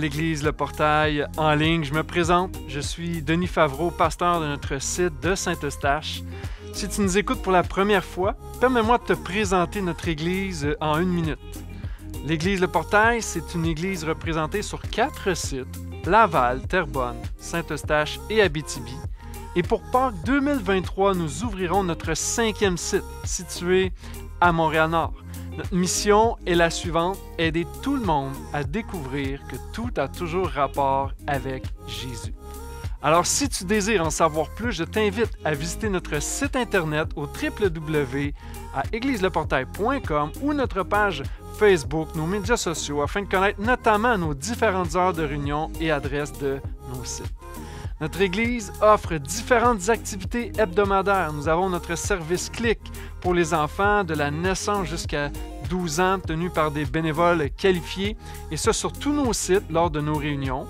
l'Église Le Portail en ligne. Je me présente, je suis Denis Favreau, pasteur de notre site de Saint-Eustache. Si tu nous écoutes pour la première fois, permets-moi de te présenter notre Église en une minute. L'Église Le Portail, c'est une église représentée sur quatre sites, Laval, Terrebonne, Saint-Eustache et Abitibi. Et pour Pâques 2023, nous ouvrirons notre cinquième site, situé à Montréal-Nord. Notre mission est la suivante, aider tout le monde à découvrir que tout a toujours rapport avec Jésus. Alors si tu désires en savoir plus, je t'invite à visiter notre site internet au www.égliseleportail.com ou notre page Facebook, nos médias sociaux, afin de connaître notamment nos différentes heures de réunion et adresses de nos sites. Notre Église offre différentes activités hebdomadaires. Nous avons notre service clic pour les enfants de la naissance jusqu'à 12 ans, tenu par des bénévoles qualifiés, et ce sur tous nos sites lors de nos réunions.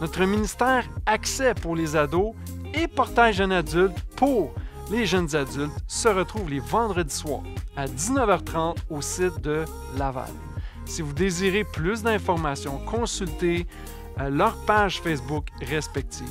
Notre ministère Accès pour les ados et Portage jeunes adultes pour les jeunes adultes se retrouve les vendredis soirs à 19h30 au site de Laval. Si vous désirez plus d'informations, consultez euh, leur page Facebook respective.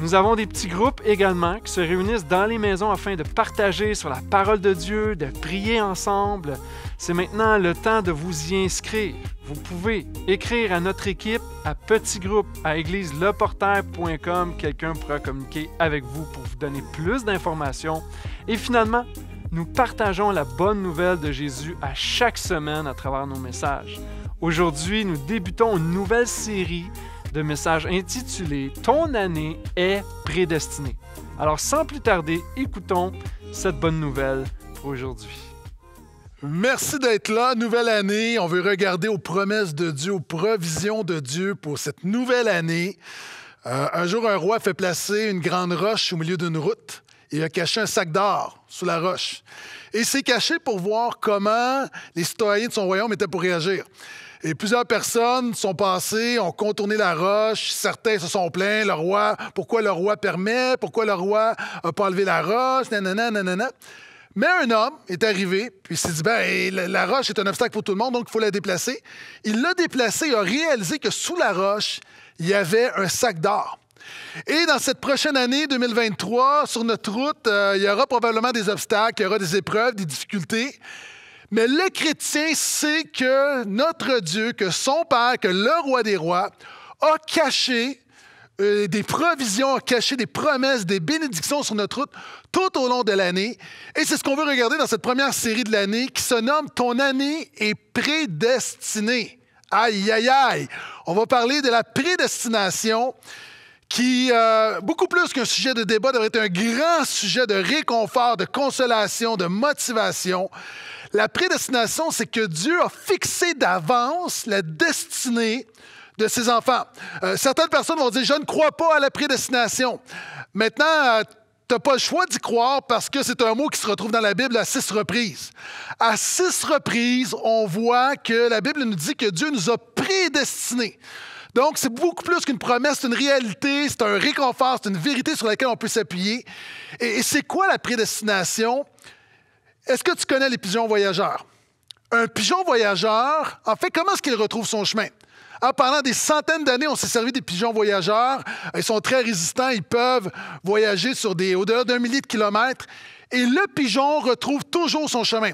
Nous avons des petits groupes également qui se réunissent dans les maisons afin de partager sur la parole de Dieu, de prier ensemble. C'est maintenant le temps de vous y inscrire. Vous pouvez écrire à notre équipe à petit groupes à égliseleporter.com. Quelqu'un pourra communiquer avec vous pour vous donner plus d'informations. Et finalement, nous partageons la bonne nouvelle de Jésus à chaque semaine à travers nos messages. Aujourd'hui, nous débutons une nouvelle série de message intitulé Ton année est prédestinée. Alors sans plus tarder, écoutons cette bonne nouvelle pour aujourd'hui. Merci d'être là. Nouvelle année. On veut regarder aux promesses de Dieu, aux provisions de Dieu pour cette nouvelle année. Euh, un jour, un roi fait placer une grande roche au milieu d'une route. et a caché un sac d'or sous la roche. Et s'est caché pour voir comment les citoyens de son royaume étaient pour réagir. Et plusieurs personnes sont passées, ont contourné la roche. Certains se sont plaints. Le roi, pourquoi le roi permet? Pourquoi le roi n'a pas enlevé la roche? Nanana, nanana. Mais un homme est arrivé, puis s'est dit ben, la roche est un obstacle pour tout le monde, donc il faut la déplacer. Il l'a déplacée et a réalisé que sous la roche, il y avait un sac d'or. Et dans cette prochaine année 2023, sur notre route, euh, il y aura probablement des obstacles, il y aura des épreuves, des difficultés. Mais le chrétien sait que notre Dieu, que son Père, que le roi des rois, a caché euh, des provisions, a caché des promesses, des bénédictions sur notre route tout au long de l'année. Et c'est ce qu'on veut regarder dans cette première série de l'année qui se nomme Ton année est prédestinée. Aïe, aïe, aïe. On va parler de la prédestination qui, euh, beaucoup plus qu'un sujet de débat, devrait être un grand sujet de réconfort, de consolation, de motivation. La prédestination, c'est que Dieu a fixé d'avance la destinée de ses enfants. Euh, certaines personnes vont dire, je ne crois pas à la prédestination. Maintenant, euh, tu n'as pas le choix d'y croire parce que c'est un mot qui se retrouve dans la Bible à six reprises. À six reprises, on voit que la Bible nous dit que Dieu nous a prédestinés. Donc, c'est beaucoup plus qu'une promesse, c'est une réalité, c'est un réconfort, c'est une vérité sur laquelle on peut s'appuyer. et c'est quoi la prédestination? Est-ce que tu connais les pigeons voyageurs? Un pigeon voyageur, en fait, comment est-ce qu'il retrouve son chemin? Ah, pendant des centaines d'années, on s'est servi des pigeons voyageurs. Ils sont très résistants, ils peuvent voyager sur des au d'un millier de kilomètres. Et le pigeon retrouve toujours son chemin.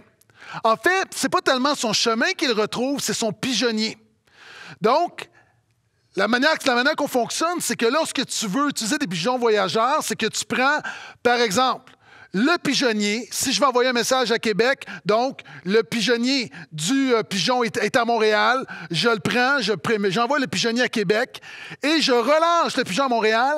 En fait, c'est pas tellement son chemin qu'il retrouve, c'est son pigeonnier. Donc, la manière, la manière qu'on fonctionne, c'est que lorsque tu veux utiliser des pigeons voyageurs, c'est que tu prends, par exemple, le pigeonnier, si je vais envoyer un message à Québec, donc le pigeonnier du euh, pigeon est, à Montréal, je le prends, je j'envoie le pigeonnier à Québec et je relance le pigeon à Montréal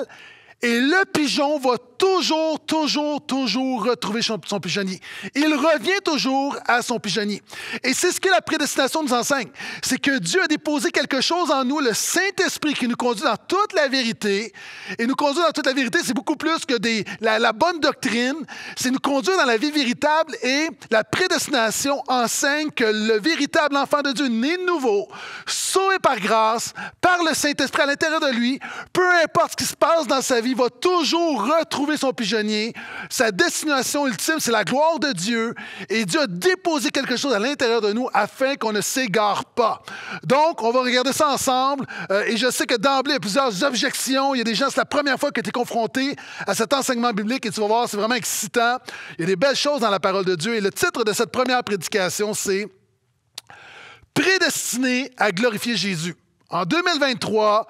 et le pigeon va toujours, toujours, toujours retrouver son pigeonnier. Il revient toujours à son pigeonnier. Et c'est ce que la prédestination nous enseigne. C'est que Dieu a déposé quelque chose en nous, le Saint-Esprit, qui nous conduit dans toute la vérité. Et nous conduire dans toute la vérité, c'est beaucoup plus que des, la, la bonne doctrine. C'est nous conduire dans la vie véritable. Et la prédestination enseigne que le véritable enfant de Dieu, né de nouveau, sauvé par grâce, par le Saint-Esprit à l'intérieur de lui, peu importe ce qui se passe dans sa vie, va toujours retrouver son pigeonnier. Sa destination ultime, c'est la gloire de Dieu. Et Dieu a déposé quelque chose à l'intérieur de nous afin qu'on ne s'égare pas. Donc, on va regarder ça ensemble. Euh, et je sais que d'emblée, il y a plusieurs objections. Il y a des gens, c'est la première fois que tu es confronté à cet enseignement biblique et tu vas voir, c'est vraiment excitant. Il y a des belles choses dans la parole de Dieu. Et le titre de cette première prédication, c'est Prédestiné à glorifier Jésus. En 2023,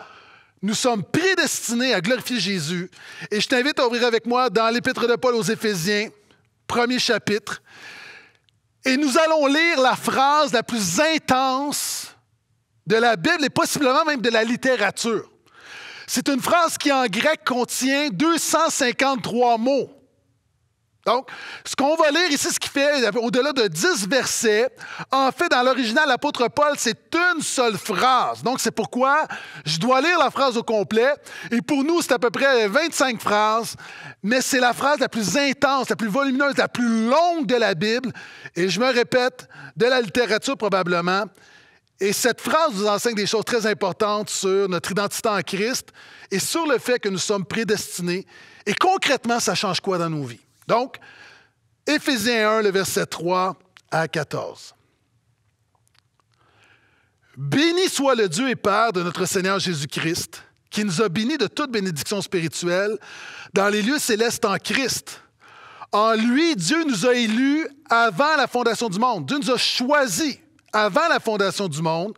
nous sommes prédestinés à glorifier Jésus. Et je t'invite à ouvrir avec moi dans l'Épître de Paul aux Éphésiens, premier chapitre. Et nous allons lire la phrase la plus intense de la Bible et possiblement même de la littérature. C'est une phrase qui en grec contient 253 mots. Donc, ce qu'on va lire ici, ce qui fait au-delà de dix versets, en fait, dans l'original, l'apôtre Paul, c'est une seule phrase. Donc, c'est pourquoi je dois lire la phrase au complet. Et pour nous, c'est à peu près 25 phrases, mais c'est la phrase la plus intense, la plus volumineuse, la plus longue de la Bible. Et je me répète, de la littérature probablement. Et cette phrase nous enseigne des choses très importantes sur notre identité en Christ et sur le fait que nous sommes prédestinés. Et concrètement, ça change quoi dans nos vies? Donc, Éphésiens 1, le verset 3 à 14. Béni soit le Dieu et Père de notre Seigneur Jésus-Christ, qui nous a bénis de toute bénédiction spirituelle dans les lieux célestes en Christ. En lui, Dieu nous a élus avant la fondation du monde. Dieu nous a choisis avant la fondation du monde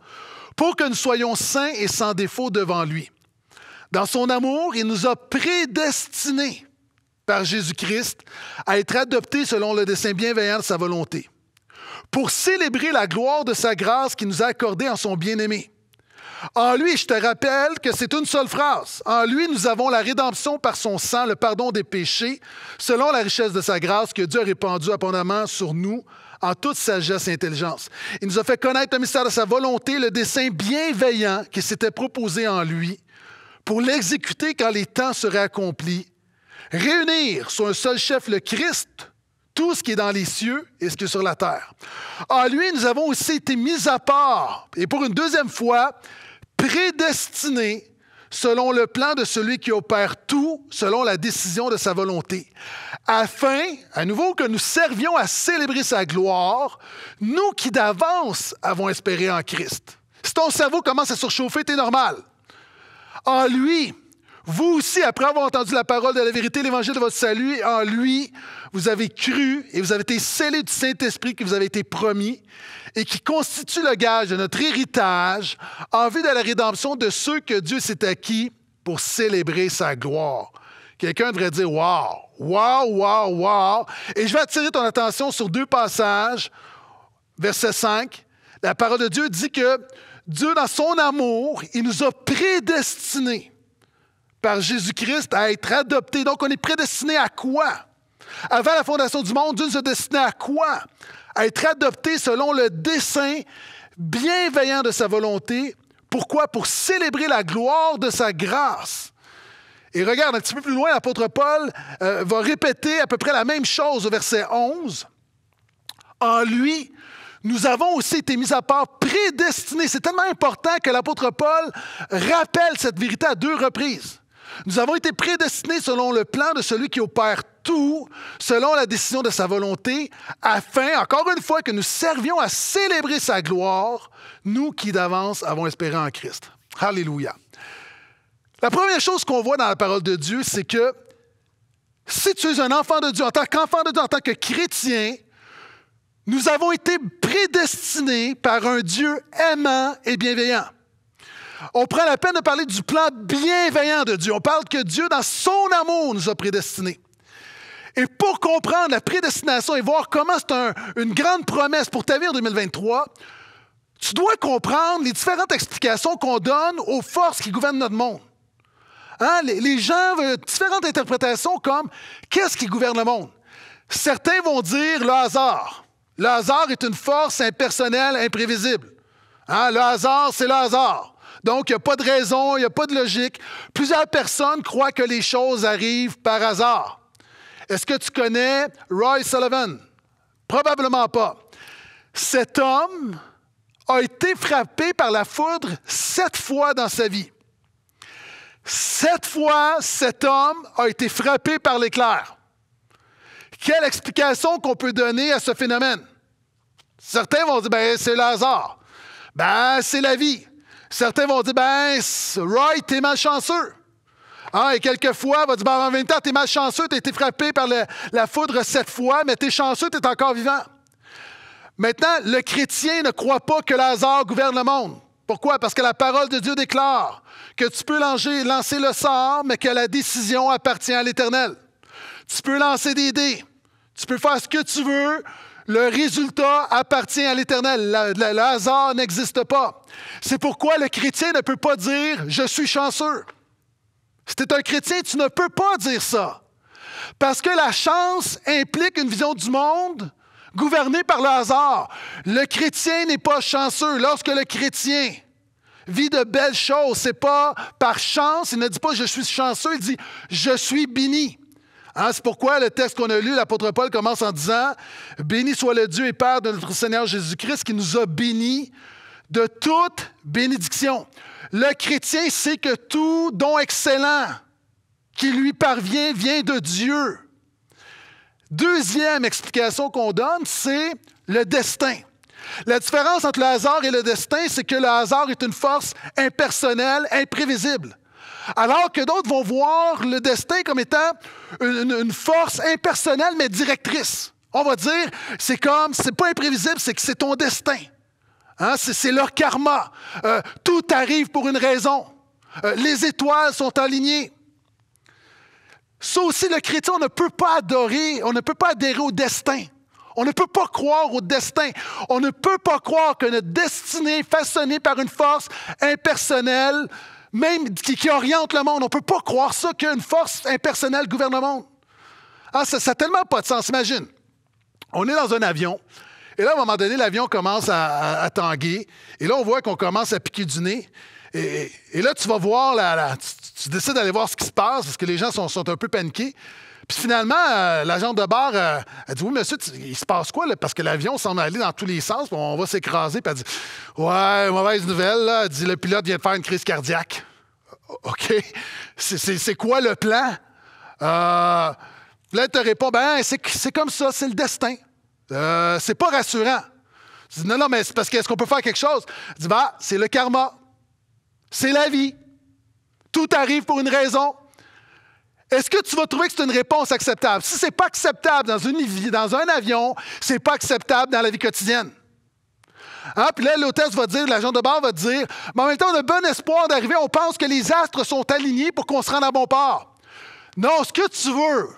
pour que nous soyons saints et sans défaut devant lui. Dans son amour, il nous a prédestinés par Jésus-Christ à être adopté selon le dessein bienveillant de sa volonté, pour célébrer la gloire de sa grâce qui nous a accordée en son bien-aimé. En lui, je te rappelle que c'est une seule phrase. En lui, nous avons la rédemption par son sang, le pardon des péchés, selon la richesse de sa grâce que Dieu a répandue abondamment sur nous en toute sagesse et intelligence. Il nous a fait connaître le mystère de sa volonté, le dessein bienveillant qui s'était proposé en lui pour l'exécuter quand les temps seraient accomplis réunir sous un seul chef, le Christ, tout ce qui est dans les cieux et ce qui est sur la terre. En ah, lui, nous avons aussi été mis à part, et pour une deuxième fois, prédestinés selon le plan de celui qui opère tout, selon la décision de sa volonté, afin, à nouveau, que nous servions à célébrer sa gloire, nous qui d'avance avons espéré en Christ. Si ton cerveau commence à surchauffer, t'es normal. En ah, lui, vous aussi, après avoir entendu la parole de la vérité, l'évangile de votre salut, en lui, vous avez cru et vous avez été scellés du Saint-Esprit qui vous avait été promis et qui constitue le gage de notre héritage en vue de la rédemption de ceux que Dieu s'est acquis pour célébrer sa gloire. Quelqu'un devrait dire Wow, wow, wow, wow. Et je vais attirer ton attention sur deux passages. Verset 5, la parole de Dieu dit que Dieu, dans son amour, il nous a prédestinés par Jésus-Christ à être adopté. Donc, on est prédestiné à quoi? Avant la fondation du monde, Dieu se destiné à quoi? À être adopté selon le dessein bienveillant de sa volonté. Pourquoi? Pour célébrer la gloire de sa grâce. Et regarde, un petit peu plus loin, l'apôtre Paul euh, va répéter à peu près la même chose au verset 11. En lui, nous avons aussi été mis à part, prédestinés. C'est tellement important que l'apôtre Paul rappelle cette vérité à deux reprises. Nous avons été prédestinés selon le plan de celui qui opère tout, selon la décision de sa volonté, afin, encore une fois, que nous servions à célébrer sa gloire, nous qui d'avance avons espéré en Christ. Alléluia. La première chose qu'on voit dans la parole de Dieu, c'est que si tu es un enfant de Dieu, en tant qu'enfant de Dieu, en tant que chrétien, nous avons été prédestinés par un Dieu aimant et bienveillant. On prend la peine de parler du plan bienveillant de Dieu. On parle que Dieu, dans son amour, nous a prédestinés. Et pour comprendre la prédestination et voir comment c'est une grande promesse pour ta vie en 2023, tu dois comprendre les différentes explications qu'on donne aux forces qui gouvernent notre monde. Hein, les, gens veulent différentes interprétations comme qu'est-ce qui gouverne le monde? Certains vont dire le hasard. Le hasard est une force impersonnelle, imprévisible. Hein, le hasard, c'est le hasard. Donc, il n'y a pas de raison, il n'y a pas de logique. Plusieurs personnes croient que les choses arrivent par hasard. Est-ce que tu connais Roy Sullivan? Probablement pas. Cet homme a été frappé par la foudre sept fois dans sa vie. Sept fois, cet homme a été frappé par l'éclair. Quelle explication qu'on peut donner à ce phénomène? Certains vont dire, ben, c'est le hasard. Ben, c'est la vie. Certains vont dire, ben, right, t'es malchanceux. Ah, et quelquefois, on va dire, ben, en même temps, t'es malchanceux, t'as été frappé par la foudre sept fois, mais t'es chanceux, t'es encore vivant. Maintenant, le chrétien ne croit pas que hasard gouverne le monde. Pourquoi? Parce que la parole de Dieu déclare que tu peux lancer le sort, mais que la décision appartient à l'Éternel. Tu peux lancer des dés. Tu peux faire ce que tu veux. Le résultat appartient à l'Éternel. Le hasard n'existe pas. C'est pourquoi le chrétien ne peut pas dire Je suis chanceux. Si tu es un chrétien, tu ne peux pas dire ça. Parce que la chance implique une vision du monde gouvernée par le hasard. Le chrétien n'est pas chanceux. Lorsque le chrétien vit de belles choses, c'est pas par chance, il ne dit pas je suis chanceux, il dit je suis béni. Hein, c'est pourquoi le texte qu'on a lu, l'apôtre Paul commence en disant Béni soit le Dieu et Père de notre Seigneur Jésus-Christ qui nous a bénis de toute bénédiction. Le chrétien sait que tout don excellent qui lui parvient vient de Dieu. Deuxième explication qu'on donne, c'est le destin. La différence entre le hasard et le destin, c'est que le hasard est une force impersonnelle, imprévisible. Alors que d'autres vont voir le destin comme étant une, force impersonnelle mais directrice. On va dire, c'est comme, c'est pas imprévisible, c'est que c'est ton destin. Hein, c'est leur karma. Euh, tout arrive pour une raison. Euh, les étoiles sont alignées. Ça aussi, le chrétien, on ne peut pas adorer, on ne peut pas adhérer au destin. On ne peut pas croire au destin. On ne peut pas croire que notre destinée façonnée par une force impersonnelle même qui, oriente le monde. On ne peut pas croire ça qu'une force impersonnelle gouverne le monde. Ah, ça n'a tellement pas de sens. Imagine, on est dans un avion, et là, à un moment donné, l'avion commence à, tanguer, et là, on voit qu'on commence à piquer du nez. Et, là, tu vas voir, la, tu, décides d'aller voir ce qui se passe, parce que les gens sont un peu paniqués. Puis finalement, euh, l'agent de bord, euh, a dit Oui, monsieur, il se passe quoi Parce que l'avion s'en aller dans tous les sens, on va s'écraser. Puis elle dit Ouais, mauvaise nouvelle, dit Le pilote vient de faire une crise cardiaque. OK. C'est quoi le plan? Euh, là, elle te répond Ben, c'est comme ça, c'est le destin. Euh, c'est pas rassurant. Je dis Non, non, mais c'est parce qu'est-ce qu'on peut faire quelque chose? Elle dit Ben, c'est le karma. C'est la vie. Tout arrive pour une raison. Est-ce que tu vas trouver que c'est une réponse acceptable? Si ce n'est pas acceptable dans, un avion, ce n'est pas acceptable dans la vie quotidienne. Hein? Puis là, l'hôtesse va dire, l'agent de bord va dire, mais en même temps, on a bon espoir d'arriver, on pense que les astres sont alignés pour qu'on se rende à bon port. Non, ce que tu veux,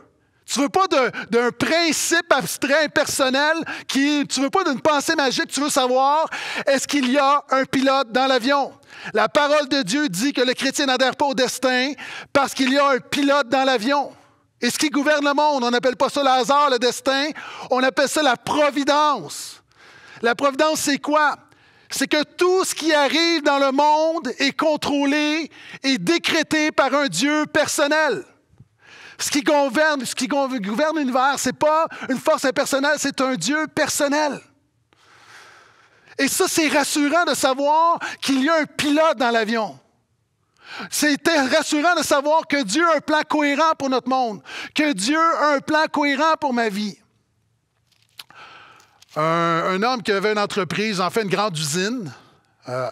tu veux pas d'un principe abstrait, impersonnel, qui, tu veux pas d'une pensée magique, tu veux savoir, est-ce qu'il y a un pilote dans l'avion? La parole de Dieu dit que le chrétien n'adhère pas au destin parce qu'il y a un pilote dans l'avion. Et ce qui gouverne le monde, on n'appelle pas ça le hasard, le destin, on appelle ça la providence. La providence, c'est quoi? C'est que tout ce qui arrive dans le monde est contrôlé et décrété par un Dieu personnel. Ce qui gouverne, ce qui gouverne l'univers, ce n'est pas une force impersonnelle, c'est un Dieu personnel. Et ça, c'est rassurant de savoir qu'il y a un pilote dans l'avion. C'était rassurant de savoir que Dieu a un plan cohérent pour notre monde, que Dieu a un plan cohérent pour ma vie. Un, homme qui avait une entreprise, en fait une grande usine, euh,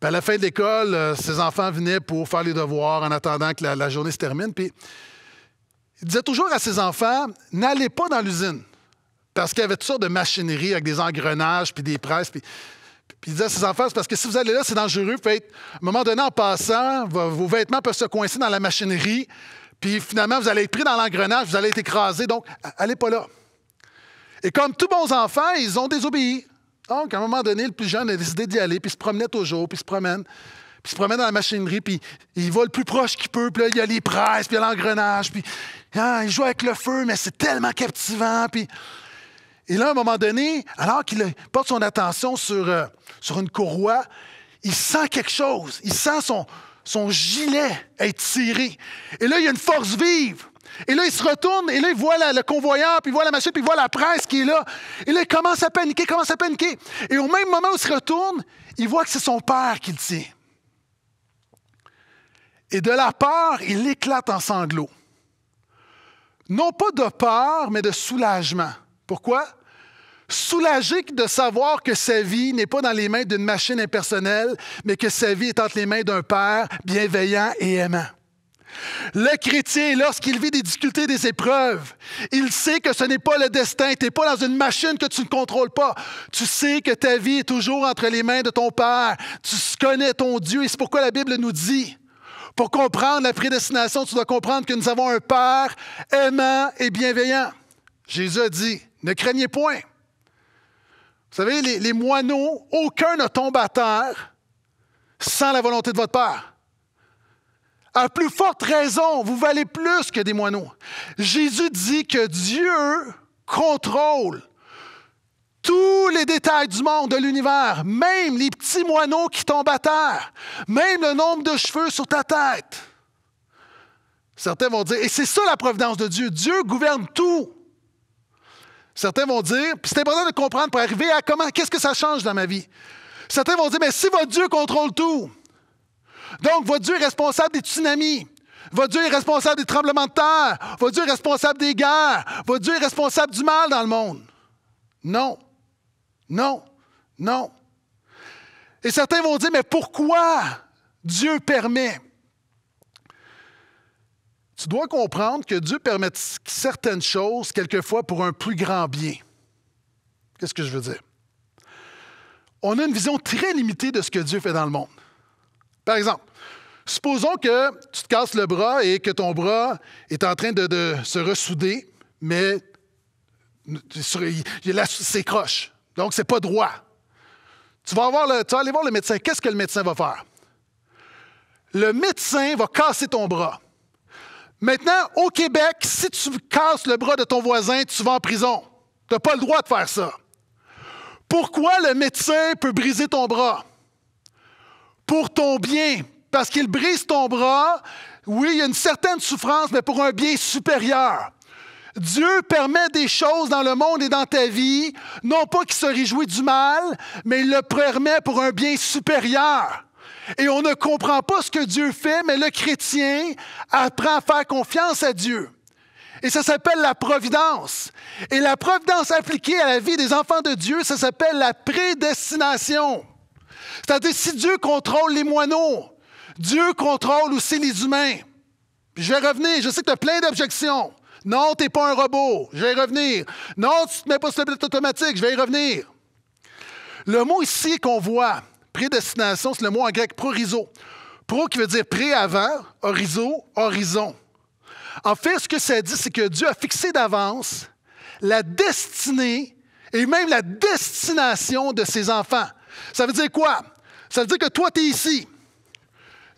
ben, à la fin de l'école, euh, ses enfants venaient pour faire les devoirs en attendant que la, la journée se termine. Puis il disait toujours à ses enfants n'allez pas dans l'usine. Parce qu'il y avait toutes sortes de machinerie avec des engrenages puis des presses. Puis, il disait à ses enfants parce que si vous allez là, c'est dangereux. à un moment donné, en passant, vos vêtements peuvent se coincer dans la machinerie. Puis finalement, vous allez être pris dans l'engrenage, vous allez être écrasé. Donc, allez pas là. Et comme tous bons enfants, ils ont désobéi. Donc, à un moment donné, le plus jeune a décidé d'y aller, puis se promenait toujours, puis se promène il se promène dans la machinerie, puis il va le plus proche qu'il peut, puis là, il y a les presses, puis il y a l'engrenage, puis hein, il joue avec le feu, mais c'est tellement captivant, puis... Et là, à un moment donné, alors qu'il porte son attention sur, euh, sur une courroie, il sent quelque chose, il sent son, son gilet être tiré. Et là, il y a une force vive. Et là, il se retourne, et là, il voit le convoyeur, puis il voit la machine, puis il voit la presse qui est là. Et là, il commence à paniquer, commence à paniquer. Et au même moment où il se retourne, il voit que c'est son père qui le tient. Et de la peur, il éclate en sanglots. Non pas de peur, mais de soulagement. Pourquoi? Soulagé de savoir que sa vie n'est pas dans les mains d'une machine impersonnelle, mais que sa vie est entre les mains d'un Père bienveillant et aimant. Le chrétien, lorsqu'il vit des difficultés, des épreuves, il sait que ce n'est pas le destin. Tu n'es pas dans une machine que tu ne contrôles pas. Tu sais que ta vie est toujours entre les mains de ton Père. Tu connais ton Dieu et c'est pourquoi la Bible nous dit pour comprendre la prédestination, tu dois comprendre que nous avons un Père aimant et bienveillant. Jésus a dit, ne craignez point. Vous savez, les, moineaux, aucun ne tombe à terre sans la volonté de votre Père. À plus forte raison, vous valez plus que des moineaux. Jésus dit que Dieu contrôle tous les détails du monde, de l'univers, même les petits moineaux qui tombent à terre, même le nombre de cheveux sur ta tête. Certains vont dire, et c'est ça la providence de Dieu, Dieu gouverne tout. Certains vont dire, puis c'est important de comprendre pour arriver à comment, qu'est-ce que ça change dans ma vie. Certains vont dire, mais si votre Dieu contrôle tout, donc votre Dieu est responsable des tsunamis, votre Dieu est responsable des tremblements de terre. Votre Dieu est responsable des guerres. Votre Dieu est responsable du mal dans le monde. Non. Non, non. Et certains vont dire, mais pourquoi Dieu permet? Tu dois comprendre que Dieu permet certaines choses quelquefois pour un plus grand bien. Qu'est-ce que je veux dire? On a une vision très limitée de ce que Dieu fait dans le monde. Par exemple, supposons que tu te casses le bras et que ton bras est en train de, se ressouder, mais il s'écroche. Donc, ce n'est pas droit. Tu vas, aller voir le médecin. Qu'est-ce que le médecin va faire? Le médecin va casser ton bras. Maintenant, au Québec, si tu casses le bras de ton voisin, tu vas en prison. Tu n'as pas le droit de faire ça. Pourquoi le médecin peut briser ton bras? Pour ton bien. Parce qu'il brise ton bras. Oui, il y a une certaine souffrance, mais pour un bien supérieur. Dieu permet des choses dans le monde et dans ta vie, non pas qu'il se réjouit du mal, mais il le permet pour un bien supérieur. Et on ne comprend pas ce que Dieu fait, mais le chrétien apprend à faire confiance à Dieu. Et ça s'appelle la providence. Et la providence appliquée à la vie des enfants de Dieu, ça s'appelle la prédestination. C'est-à-dire, si Dieu contrôle les moineaux, Dieu contrôle aussi les humains. Je vais revenir, je sais que tu as plein d'objections. Non, tu n'es pas un robot. Je vais y revenir. Non, tu ne te mets pas sur la automatique. Je vais y revenir. Le mot ici qu'on voit, prédestination, c'est le mot en grec prorizo. Pro qui veut dire pré avant, horizo, horizon. En fait, ce que ça dit, c'est que Dieu a fixé d'avance la destinée et même la destination de ses enfants. Ça veut dire quoi? Ça veut dire que toi, tu es ici.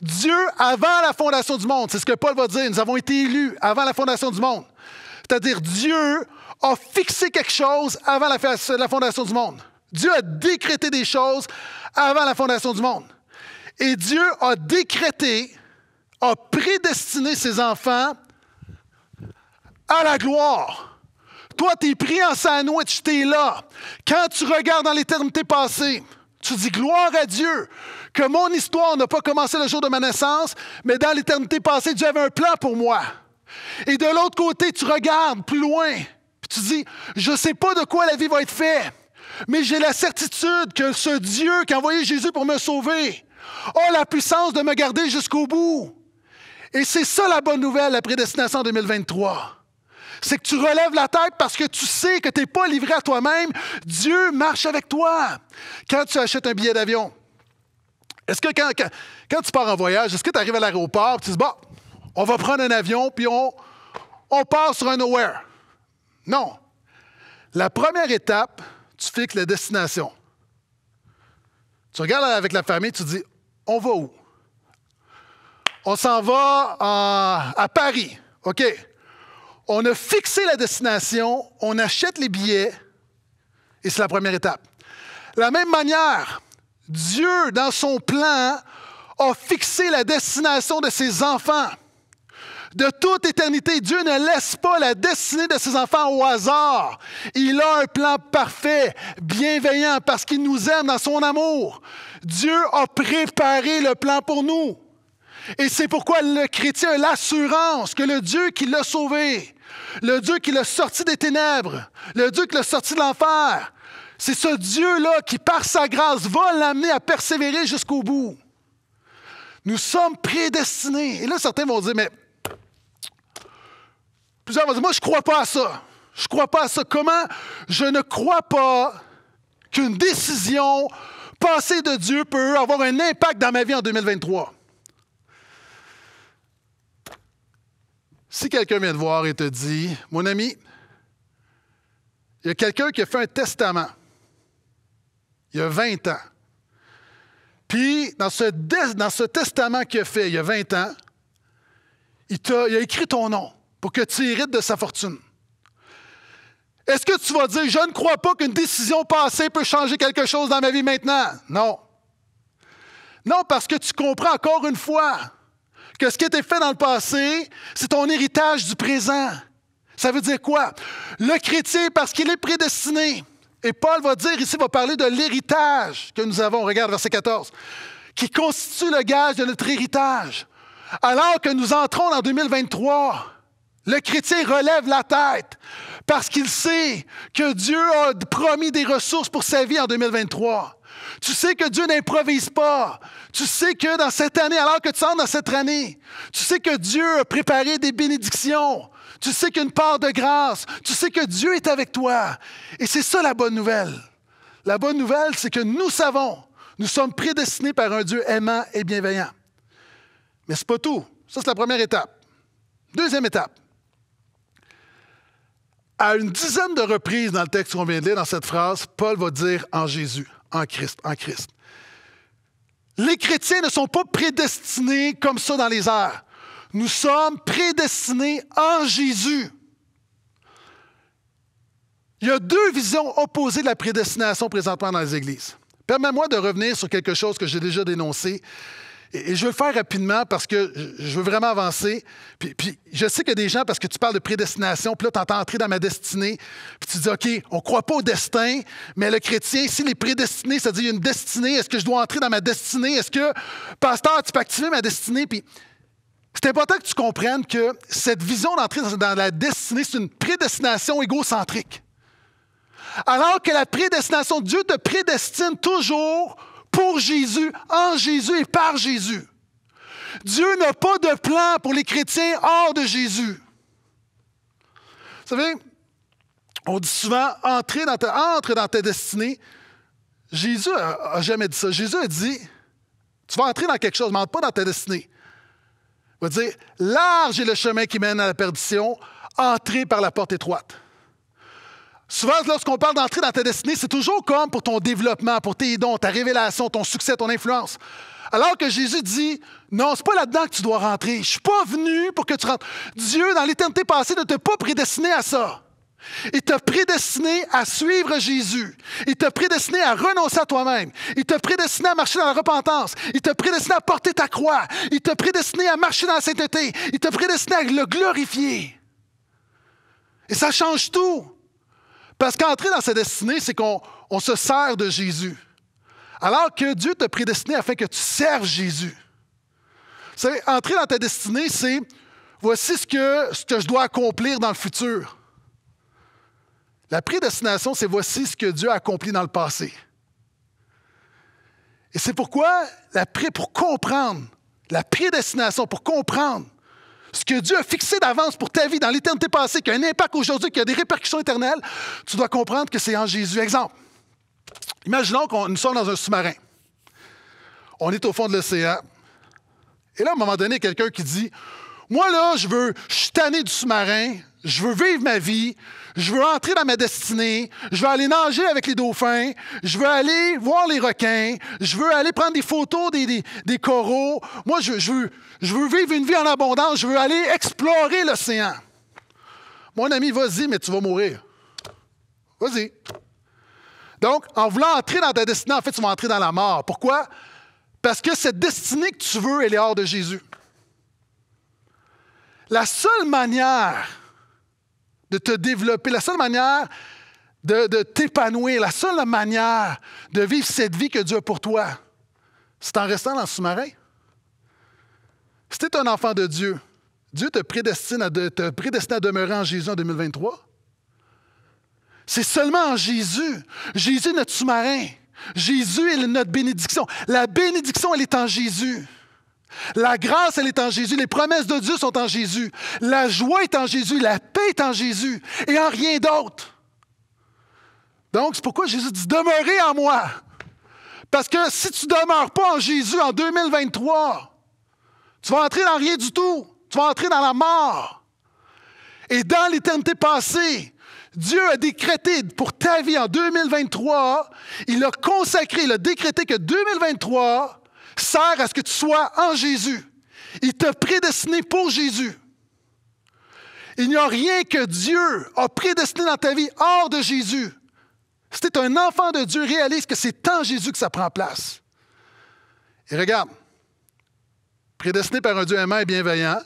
Dieu, avant la fondation du monde, c'est ce que Paul va dire, nous avons été élus avant la fondation du monde. C'est-à-dire Dieu a fixé quelque chose avant la, fondation du monde. Dieu a décrété des choses avant la fondation du monde. Et Dieu a décrété, a prédestiné ses enfants à la gloire. Toi, tu es pris en et tu es là. Quand tu regardes dans l'éternité passée, tu dis gloire à Dieu que mon histoire n'a pas commencé le jour de ma naissance, mais dans l'éternité passée, Dieu avait un plan pour moi. Et de l'autre côté, tu regardes plus loin, puis tu dis, je ne sais pas de quoi la vie va être faite, mais j'ai la certitude que ce Dieu qui a envoyé Jésus pour me sauver a la puissance de me garder jusqu'au bout. Et c'est ça la bonne nouvelle, la prédestination 2023. C'est que tu relèves la tête parce que tu sais que tu n'es pas livré à toi-même. Dieu marche avec toi. Quand tu achètes un billet d'avion, est-ce que quand, tu pars en voyage, est-ce que tu arrives à l'aéroport tu dis, bon, on va prendre un avion, puis on, on part sur un nowhere. Non. La première étape, tu fixes la destination. Tu regardes avec la famille, tu dis, on va où? On s'en va à, à Paris. OK. On a fixé la destination, on achète les billets, et c'est la première étape. De la même manière, Dieu, dans son plan, a fixé la destination de ses enfants de toute éternité. Dieu ne laisse pas la destinée de ses enfants au hasard. Il a un plan parfait, bienveillant, parce qu'il nous aime dans son amour. Dieu a préparé le plan pour nous. Et c'est pourquoi le chrétien a l'assurance que le Dieu qui l'a sauvé, le Dieu qui l'a sorti des ténèbres, le Dieu qui l'a sorti de l'enfer, c'est ce Dieu-là qui, par sa grâce, va l'amener à persévérer jusqu'au bout. Nous sommes prédestinés. Et là, certains vont dire, mais Plusieurs vont dire, moi, je ne crois pas à ça. Je ne crois pas à ça. Comment je ne crois pas qu'une décision passée de Dieu peut avoir un impact dans ma vie en 2023? Si quelqu'un vient te voir et te dit, mon ami, il y a quelqu'un qui a fait un testament il y a 20 ans. Puis, dans ce, testament qu'il a fait il y a 20 ans, il a écrit ton nom pour que tu hérites de sa fortune? Est-ce que tu vas dire, je ne crois pas qu'une décision passée peut changer quelque chose dans ma vie maintenant? Non. Non, parce que tu comprends encore une fois que ce qui été fait dans le passé, c'est ton héritage du présent. Ça veut dire quoi? Le chrétien, parce qu'il est prédestiné. Et Paul va dire ici, va parler de l'héritage que nous avons, regarde verset 14, qui constitue le gage de notre héritage. Alors que nous entrons en 2023, le chrétien relève la tête parce qu'il sait que Dieu a promis des ressources pour sa vie en 2023. Tu sais que Dieu n'improvise pas. Tu sais que dans cette année, alors que tu sors dans cette année, tu sais que Dieu a préparé des bénédictions. Tu sais qu'une part de grâce. Tu sais que Dieu est avec toi. Et c'est ça la bonne nouvelle. La bonne nouvelle, c'est que nous savons, nous sommes prédestinés par un Dieu aimant et bienveillant. Mais ce pas tout. Ça, c'est la première étape. Deuxième étape. À une dizaine de reprises dans le texte qu'on vient de lire, dans cette phrase, Paul va dire en Jésus, en Christ, en Christ. Les chrétiens ne sont pas prédestinés comme ça dans les airs. Nous sommes prédestinés en Jésus. Il y a deux visions opposées de la prédestination présentement dans les églises. Permets-moi de revenir sur quelque chose que j'ai déjà dénoncé. Et, je vais le faire rapidement parce que je veux vraiment avancer. Puis, je sais qu'il y a des gens, parce que tu parles de prédestination, puis là, tu entends entrer dans ma destinée, puis tu dis, OK, on ne croit pas au destin, mais le chrétien, si est prédestiné, c'est-à-dire il y a une destinée, est-ce que je dois entrer dans ma destinée? Est-ce que, pasteur, tu peux activer ma destinée? Puis c'est important que tu comprennes que cette vision d'entrer dans la destinée, c'est une prédestination égocentrique. Alors que la prédestination, Dieu te prédestine toujours pour Jésus, en Jésus et par Jésus. Dieu n'a pas de plan pour les chrétiens hors de Jésus. Vous savez, on dit souvent, entrer dans entre dans ta destinée. Jésus n'a jamais dit ça. Jésus a dit, tu vas entrer dans quelque chose, mais entre pas dans ta destinée. Il va dire, large est le chemin qui mène à la perdition, entrez par la porte étroite. Souvent, lorsqu'on parle d'entrer dans ta destinée, c'est toujours comme pour ton développement, pour tes dons, ta révélation, ton succès, ton influence. Alors que Jésus dit, non, c'est pas là-dedans que tu dois rentrer. Je suis pas venu pour que tu rentres. Dieu, dans l'éternité passée, ne t'a pas prédestiné à ça. Il t'a prédestiné à suivre Jésus. Il t'a prédestiné à renoncer à toi-même. Il t'a prédestiné à marcher dans la repentance. Il t'a prédestiné à porter ta croix. Il t'a prédestiné à marcher dans la sainteté. Il t'a prédestiné à le glorifier. Et ça change tout. Parce qu'entrer dans sa destinée, c'est qu'on se sert de Jésus. Alors que Dieu t'a prédestiné afin que tu serves Jésus. Vous savez, entrer dans ta destinée, c'est voici ce que, je dois accomplir dans le futur. La prédestination, c'est voici ce que Dieu a accompli dans le passé. Et c'est pourquoi, la pré, pour comprendre la prédestination, pour comprendre ce que Dieu a fixé d'avance pour ta vie dans l'éternité passée, qui a un impact aujourd'hui, qui a des répercussions éternelles, tu dois comprendre que c'est en Jésus. Exemple, imaginons qu'on nous sommes dans un sous-marin. On est au fond de l'océan. Et là, à un moment donné, quelqu'un qui dit Moi, là, je veux, chutaner du sous-marin, je veux vivre ma vie. Je veux entrer dans ma destinée. Je veux aller nager avec les dauphins. Je veux aller voir les requins. Je veux aller prendre des photos des, coraux. Moi, je, veux, je veux vivre une vie en abondance. Je veux aller explorer l'océan. Mon ami, vas-y, mais tu vas mourir. Vas-y. Donc, en voulant entrer dans ta destinée, en fait, tu vas entrer dans la mort. Pourquoi? Parce que cette destinée que tu veux, elle est hors de Jésus. La seule manière de te développer, la seule manière de, t'épanouir, la seule manière de vivre cette vie que Dieu a pour toi, c'est en restant dans le sous-marin. Si tu es un enfant de Dieu, Dieu te prédestine à, te prédestine à demeurer en Jésus en 2023. C'est seulement en Jésus. Jésus est notre sous-marin. Jésus est notre bénédiction. La bénédiction, elle est en Jésus. La grâce, elle est en Jésus. Les promesses de Dieu sont en Jésus. La joie est en Jésus. La paix est en Jésus. Et en rien d'autre. Donc, c'est pourquoi Jésus dit, demeurez en moi. Parce que si tu ne demeures pas en Jésus en 2023, tu vas entrer dans rien du tout. Tu vas entrer dans la mort. Et dans l'éternité passée, Dieu a décrété pour ta vie en 2023, il a consacré, il a décrété que 2023, sert à ce que tu sois en Jésus. Il t'a prédestiné pour Jésus. Il n'y a rien que Dieu a prédestiné dans ta vie hors de Jésus. Si tu es un enfant de Dieu, réalise que c'est en Jésus que ça prend place. Et regarde, prédestiné par un Dieu aimant et bienveillant,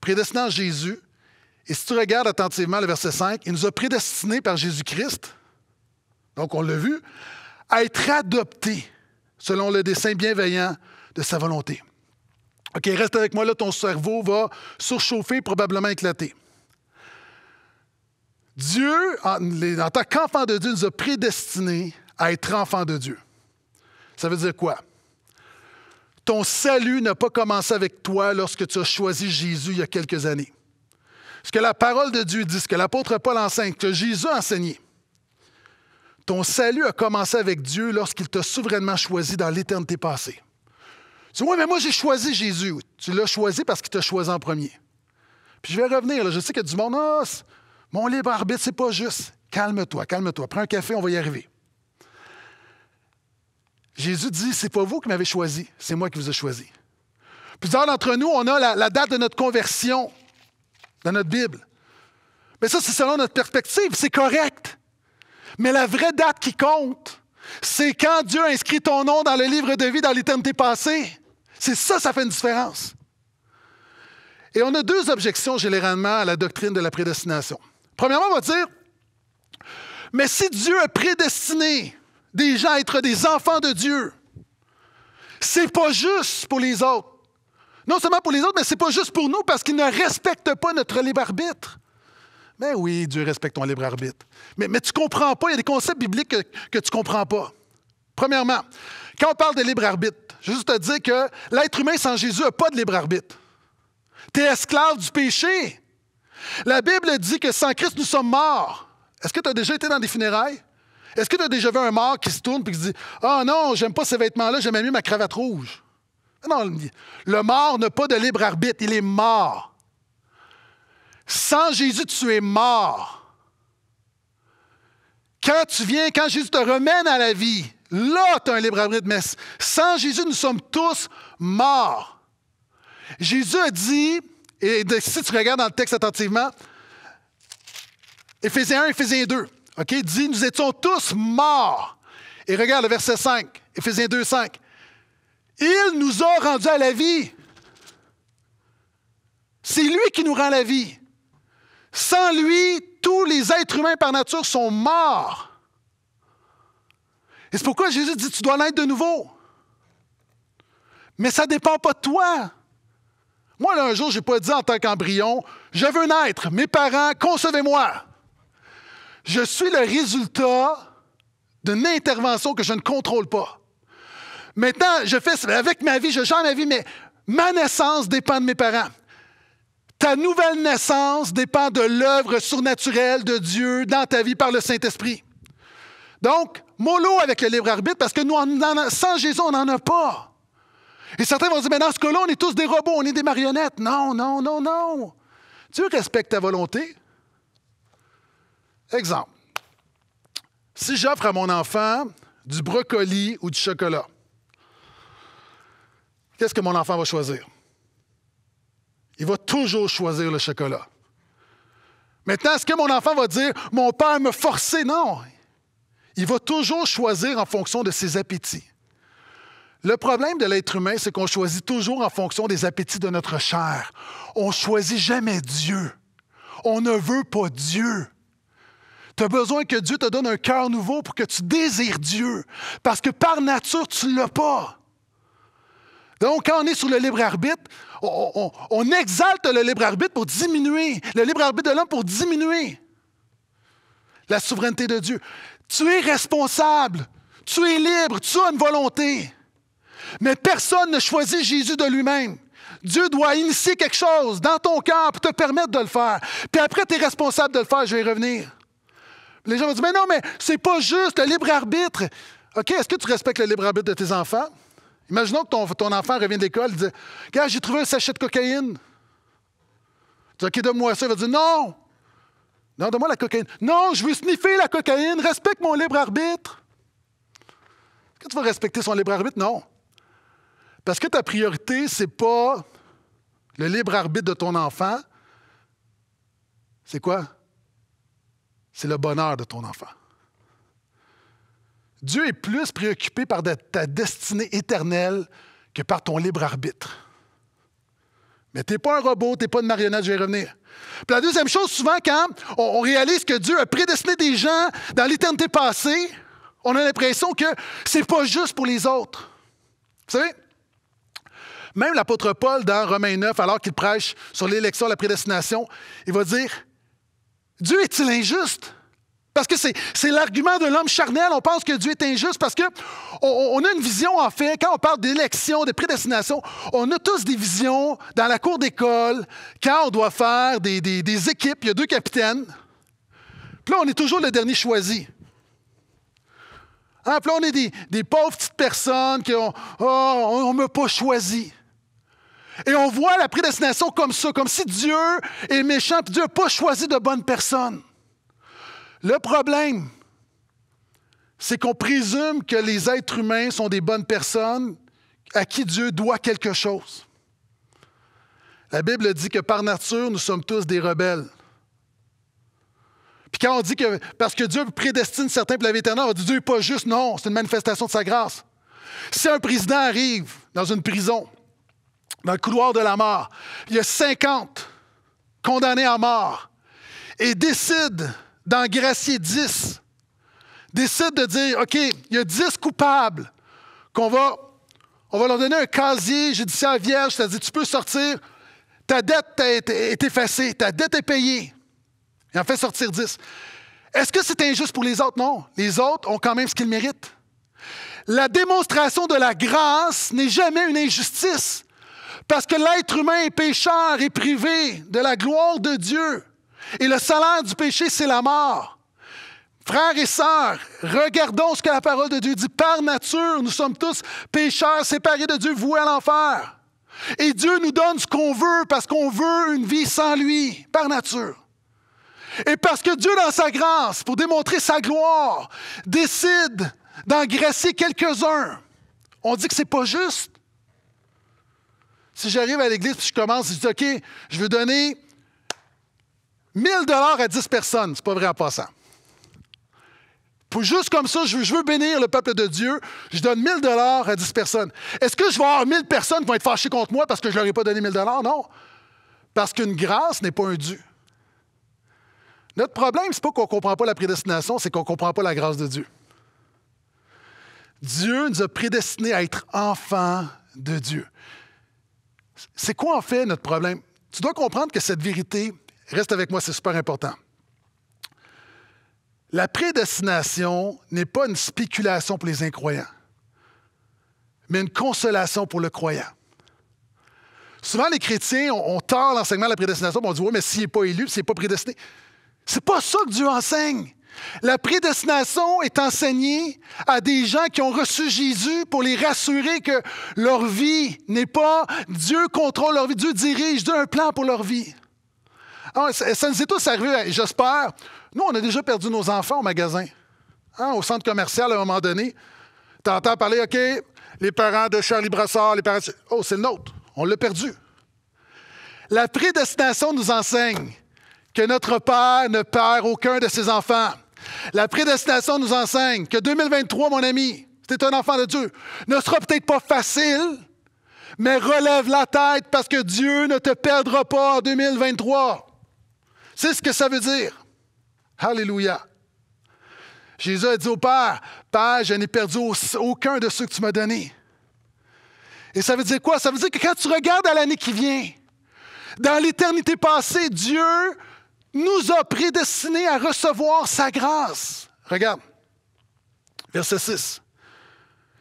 prédestiné en Jésus, et si tu regardes attentivement le verset 5, il nous a prédestinés par Jésus-Christ, donc on l'a vu, à être adoptés selon le dessein bienveillant de sa volonté. OK, reste avec moi là, ton cerveau va surchauffer, probablement éclater. Dieu, en, tant qu'enfant de Dieu, nous a prédestinés à être enfants de Dieu. Ça veut dire quoi? Ton salut n'a pas commencé avec toi lorsque tu as choisi Jésus il y a quelques années. Ce que la parole de Dieu dit, ce que l'apôtre Paul enseigne, que Jésus a enseigné, ton salut a commencé avec Dieu lorsqu'il t'a souverainement choisi dans l'éternité passée. Tu dis, oui, mais moi, j'ai choisi Jésus. Tu l'as choisi parce qu'il t'a choisi en premier. Puis je vais revenir. Je sais a du monde, ah, mon libre arbitre, c'est pas juste. Calme-toi, calme-toi. Prends un café, on va y arriver. Jésus dit, c'est pas vous qui m'avez choisi, c'est moi qui vous ai choisi. Plusieurs d'entre nous, on a la, date de notre conversion dans notre Bible. Mais ça, c'est selon notre perspective, c'est correct. Mais la vraie date qui compte, c'est quand Dieu a inscrit ton nom dans le livre de vie dans l'éternité passée. C'est ça, ça fait une différence. Et on a deux objections généralement à la doctrine de la prédestination. Premièrement, on va dire, mais si Dieu a prédestiné des gens à être des enfants de Dieu, c'est pas juste pour les autres. Non seulement pour les autres, mais c'est pas juste pour nous parce qu'ils ne respectent pas notre libre arbitre. Mais ben oui, Dieu respecte ton libre arbitre. Mais, tu ne comprends pas, il y a des concepts bibliques que, tu ne comprends pas. Premièrement, quand on parle de libre arbitre, je veux juste te dire que l'être humain sans Jésus n'a pas de libre arbitre. Tu es esclave du péché. La Bible dit que sans Christ, nous sommes morts. Est-ce que tu as déjà été dans des funérailles? Est-ce que tu as déjà vu un mort qui se tourne et qui se dit Ah oh non, j'aime pas ces vêtements-là, j'aimais mieux ma cravate rouge? Non, le mort n'a pas de libre arbitre, il est mort. Sans Jésus, tu es mort. Quand tu viens, quand Jésus te remène à la vie, là, tu as un libre abri de messe. sans Jésus, nous sommes tous morts. Jésus a dit, et si tu regardes dans le texte attentivement, Éphésiens 1, Éphésiens 2, OK, dit Nous étions tous morts. Et regarde le verset 5, Éphésiens 2, 5. Il nous a rendus à la vie. C'est lui qui nous rend la vie. Sans lui, tous les êtres humains par nature sont morts. Et c'est pourquoi Jésus dit, tu dois naître de nouveau. Mais ça ne dépend pas de toi. Moi, là, un jour, je n'ai pas dit en tant qu'embryon, je veux naître, mes parents, concevez-moi. Je suis le résultat d'une intervention que je ne contrôle pas. Maintenant, je fais avec ma vie, je gère ma vie, mais ma naissance dépend de mes parents. Ta nouvelle naissance dépend de l'œuvre surnaturelle de Dieu dans ta vie par le Saint-Esprit. Donc, mollo avec le libre arbitre parce que nous, sans Jésus, on n'en a pas. Et certains vont dire, mais dans ce cas-là, on est tous des robots, on est des marionnettes. Non, non, non, non. Dieu respecte ta volonté. Exemple. Si j'offre à mon enfant du brocoli ou du chocolat, qu'est-ce que mon enfant va choisir? Il va toujours choisir le chocolat. Maintenant, est-ce que mon enfant va dire Mon père me forçait Non. Il va toujours choisir en fonction de ses appétits. Le problème de l'être humain, c'est qu'on choisit toujours en fonction des appétits de notre chair. On choisit jamais Dieu. On ne veut pas Dieu. Tu as besoin que Dieu te donne un cœur nouveau pour que tu désires Dieu, parce que par nature, tu ne l'as pas. Donc, quand on est sur le libre arbitre, on, exalte le libre arbitre pour diminuer, le libre arbitre de l'homme pour diminuer la souveraineté de Dieu. Tu es responsable, tu es libre, tu as une volonté. Mais personne ne choisit Jésus de lui-même. Dieu doit initier quelque chose dans ton cœur pour te permettre de le faire. Puis après, tu es responsable de le faire, je vais y revenir. Les gens vont dire, mais non, mais c'est pas juste le libre arbitre. OK, est-ce que tu respectes le libre arbitre de tes enfants? Imaginons que ton, enfant revient d'école et dit Gars, j'ai trouvé un sachet de cocaïne. Tu dis Ok, donne-moi ça. Il va dire Non donne-moi la cocaïne. Non, je veux sniffer la cocaïne. Respecte mon libre arbitre. » Est-ce que tu vas respecter son libre arbitre Non. Parce que ta priorité, ce n'est pas le libre arbitre de ton enfant. C'est quoi? C'est le bonheur de ton enfant. Dieu est plus préoccupé par ta destinée éternelle que par ton libre arbitre. Mais tu n'es pas un robot, tu n'es pas une marionnette, je vais revenir. Puis la deuxième chose, souvent, quand on, réalise que Dieu a prédestiné des gens dans l'éternité passée, on a l'impression que c'est pas juste pour les autres. Vous savez, même l'apôtre Paul, dans Romains 9, alors qu'il prêche sur l'élection, la prédestination, il va dire Dieu est-il injuste parce que c'est l'argument de l'homme charnel. On pense que Dieu est injuste parce qu'on a une vision, en fait, quand on parle d'élection, de prédestination, on a tous des visions dans la cour d'école, quand on doit faire des, équipes, il y a deux capitaines. Puis là, on est toujours le dernier choisi. Hein, puis là, on est des, pauvres petites personnes qui ont oh, on, ne m'a pas choisi. Et on voit la prédestination comme ça, comme si Dieu est méchant, puis Dieu n'a pas choisi de bonnes personnes. Le problème, c'est qu'on présume que les êtres humains sont des bonnes personnes à qui Dieu doit quelque chose. La Bible dit que par nature, nous sommes tous des rebelles. Puis quand on dit que parce que Dieu prédestine certains pour la vie éternelle, on dit Dieu n'est pas juste, non, c'est une manifestation de sa grâce. Si un président arrive dans une prison, dans le couloir de la mort, il y a 50 condamnés à mort et décide dans gracier 10, décide de dire, OK, il y a 10 coupables qu'on va, on va leur donner un casier judiciaire vierge, c'est-à-dire tu peux sortir, ta dette est effacée, ta dette est payée. Il en fait sortir 10. Est-ce que c'est injuste pour les autres? Non. Les autres ont quand même ce qu'ils méritent. La démonstration de la grâce n'est jamais une injustice, parce que l'être humain est pécheur et privé de la gloire de Dieu. Et le salaire du péché, c'est la mort. Frères et sœurs, regardons ce que la parole de Dieu dit. Par nature, nous sommes tous pécheurs, séparés de Dieu, voués à l'enfer. Et Dieu nous donne ce qu'on veut parce qu'on veut une vie sans lui, par nature. Et parce que Dieu, dans sa grâce, pour démontrer sa gloire, décide d'engraisser quelques-uns, on dit que c'est pas juste. Si j'arrive à l'église et je commence, je dis OK, je veux donner 1000 dollars à 10 personnes, c'est pas vrai en passant. Pour juste comme ça, je veux, bénir le peuple de Dieu, je donne 1000 dollars à 10 personnes. Est-ce que je vais avoir 1000 personnes qui vont être fâchées contre moi parce que je leur ai pas donné 1000 dollars Non. Parce qu'une grâce n'est pas un dû. Notre problème, c'est pas qu'on comprend pas la prédestination, c'est qu'on comprend pas la grâce de Dieu. Dieu nous a prédestinés à être enfants de Dieu. C'est quoi en fait notre problème Tu dois comprendre que cette vérité Reste avec moi, c'est super important. La prédestination n'est pas une spéculation pour les incroyants, mais une consolation pour le croyant. Souvent, les chrétiens, on, tort l'enseignement de la prédestination, on dit Oui, mais s'il n'est pas élu, s'il n'est pas prédestiné. C'est pas ça que Dieu enseigne. La prédestination est enseignée à des gens qui ont reçu Jésus pour les rassurer que leur vie n'est pas Dieu contrôle leur vie, Dieu dirige, Dieu a un plan pour leur vie. Ah, ça, nous est tous arrivé, ben, j'espère. Nous, on a déjà perdu nos enfants au magasin, hein, au centre commercial à un moment donné. Tu entends parler, OK, les parents de Charlie Brassard, les parents de... Oh, c'est le nôtre. On l'a perdu. La prédestination nous enseigne que notre Père ne perd aucun de ses enfants. La prédestination nous enseigne que 2023, mon ami, c'est un enfant de Dieu, ne sera peut-être pas facile, mais relève la tête parce que Dieu ne te perdra pas en 2023. C'est ce que ça veut dire. Alléluia. Jésus a dit au Père, Père, je n'ai perdu aucun de ceux que tu m'as donnés. Et ça veut dire quoi? Ça veut dire que quand tu regardes à l'année qui vient, dans l'éternité passée, Dieu nous a prédestinés à recevoir sa grâce. Regarde, verset 6.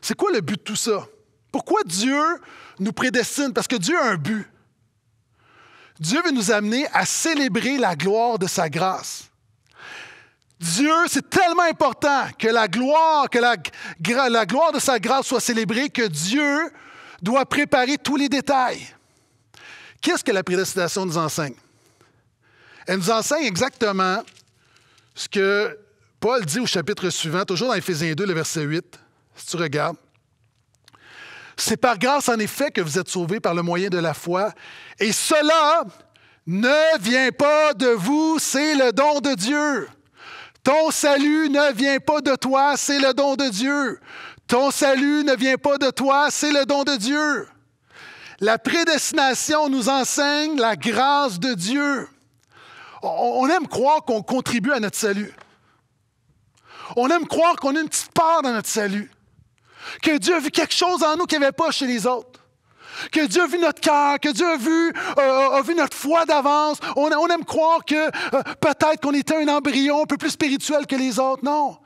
C'est quoi le but de tout ça? Pourquoi Dieu nous prédestine? Parce que Dieu a un but. Dieu veut nous amener à célébrer la gloire de sa grâce. Dieu, c'est tellement important que la gloire, que la, la gloire de sa grâce soit célébrée que Dieu doit préparer tous les détails. Qu'est-ce que la prédestination nous enseigne? Elle nous enseigne exactement ce que Paul dit au chapitre suivant, toujours dans Éphésiens 2, le verset 8. Si tu regardes, c'est par grâce, en effet, que vous êtes sauvés par le moyen de la foi. Et cela ne vient pas de vous, c'est le don de Dieu. Ton salut ne vient pas de toi, c'est le don de Dieu. Ton salut ne vient pas de toi, c'est le don de Dieu. La prédestination nous enseigne la grâce de Dieu. On aime croire qu'on contribue à notre salut. On aime croire qu'on a une petite part dans notre salut. Que Dieu a vu quelque chose en nous qu'il n'y avait pas chez les autres. Que Dieu a vu notre cœur, que Dieu a vu, euh, notre foi d'avance. On, aime croire que euh, peut-être qu'on était un embryon un peu plus spirituel que les autres. Non.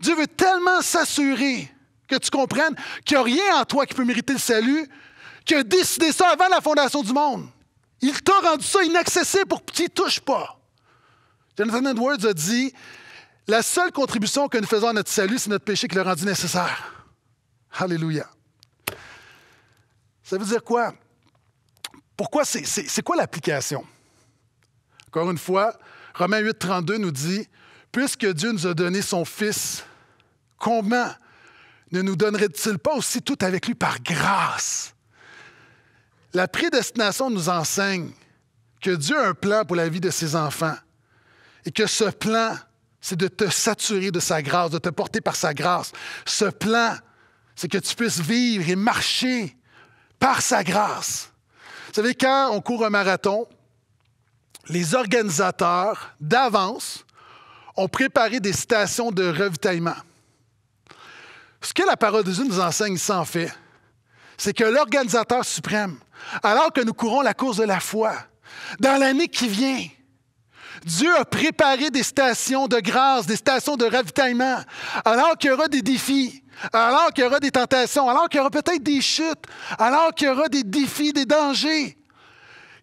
Dieu veut tellement s'assurer que tu comprennes qu'il n'y a rien en toi qui peut mériter le salut, qu'il a décidé ça avant la fondation du monde. Il t'a rendu ça inaccessible pour que tu n'y touches pas. Jonathan Edwards a dit La seule contribution que nous faisons à notre salut, c'est notre péché qui l'a rendu nécessaire. Alléluia. Ça veut dire quoi? Pourquoi c'est quoi l'application? Encore une fois, Romains 8, 32 nous dit Puisque Dieu nous a donné son Fils, comment ne nous donnerait-il pas aussi tout avec lui par grâce? La prédestination nous enseigne que Dieu a un plan pour la vie de ses enfants et que ce plan, c'est de te saturer de sa grâce, de te porter par sa grâce. Ce plan, c'est que tu puisses vivre et marcher par sa grâce. Vous savez, quand on court un marathon, les organisateurs d'avance ont préparé des stations de ravitaillement. Ce que la parole de Dieu nous enseigne sans fait, c'est que l'organisateur suprême, alors que nous courons la course de la foi, dans l'année qui vient, Dieu a préparé des stations de grâce, des stations de ravitaillement, alors qu'il y aura des défis, alors qu'il y aura des tentations, alors qu'il y aura peut-être des chutes, alors qu'il y aura des défis, des dangers.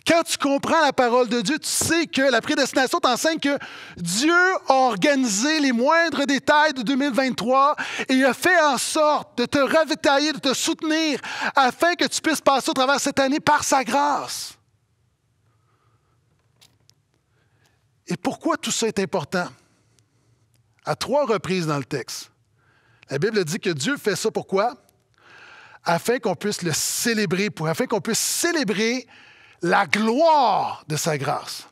Quand tu comprends la parole de Dieu, tu sais que la prédestination t'enseigne que Dieu a organisé les moindres détails de 2023 et a fait en sorte de te ravitailler, de te soutenir afin que tu puisses passer au travers cette année par sa grâce. Et pourquoi tout ça est important? À trois reprises dans le texte, la Bible dit que Dieu fait ça pourquoi? Afin qu'on puisse le célébrer, pour, afin qu'on puisse célébrer la gloire de sa grâce.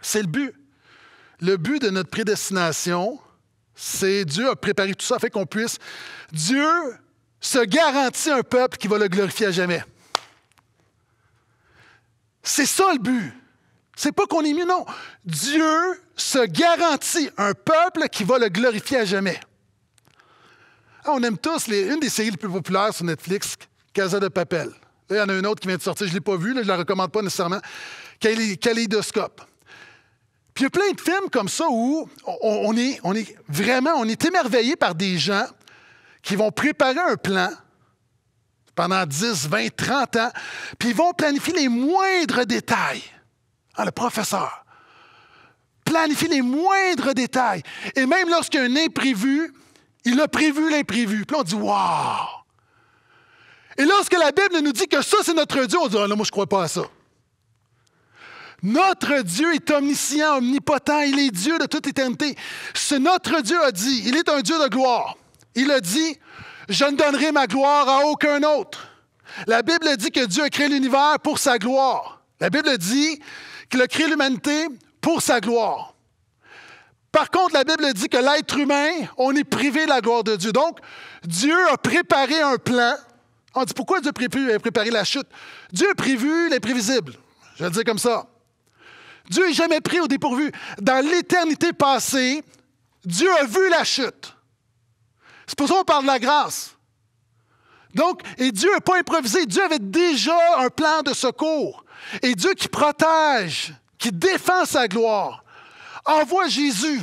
C'est le but. Le but de notre prédestination, c'est Dieu a préparé tout ça afin qu'on puisse. Dieu se garantit un peuple qui va le glorifier à jamais. C'est ça le but. C'est pas qu'on est mieux, non. Dieu se garantit un peuple qui va le glorifier à jamais. Ah, on aime tous une des séries les plus populaires sur Netflix, Casa de Papel. Là, il y en a une autre qui vient de sortir, je ne l'ai pas vue, je ne la recommande pas nécessairement. Kaleidoscope. Puis il y a plein de films comme ça où on, est, vraiment, on est émerveillé par des gens qui vont préparer un plan pendant 10, 20, 30 ans, puis ils vont planifier les moindres détails. Ah, le professeur Planifier les moindres détails. Et même lorsqu'il y a un imprévu, il a prévu l'imprévu. Puis là, on dit Waouh! Et lorsque la Bible nous dit que ça, c'est notre Dieu, on dit Ah non, moi, je ne crois pas à ça. Notre Dieu est omniscient, omnipotent, il est Dieu de toute éternité. Ce notre Dieu a dit, il est un Dieu de gloire. Il a dit, je ne donnerai ma gloire à aucun autre. La Bible dit que Dieu a créé l'univers pour sa gloire. La Bible dit qu'il a créé l'humanité pour sa gloire. Par contre, la Bible dit que l'être humain, on est privé de la gloire de Dieu. Donc, Dieu a préparé un plan. On dit pourquoi Dieu a préparé la chute? Dieu a prévu l'imprévisible. Je vais le dire comme ça. Dieu n'est jamais pris au dépourvu. Dans l'éternité passée, Dieu a vu la chute. C'est pour ça qu'on parle de la grâce. Donc, et Dieu n'a pas improvisé. Dieu avait déjà un plan de secours. Et Dieu qui protège, qui défend sa gloire envoie Jésus.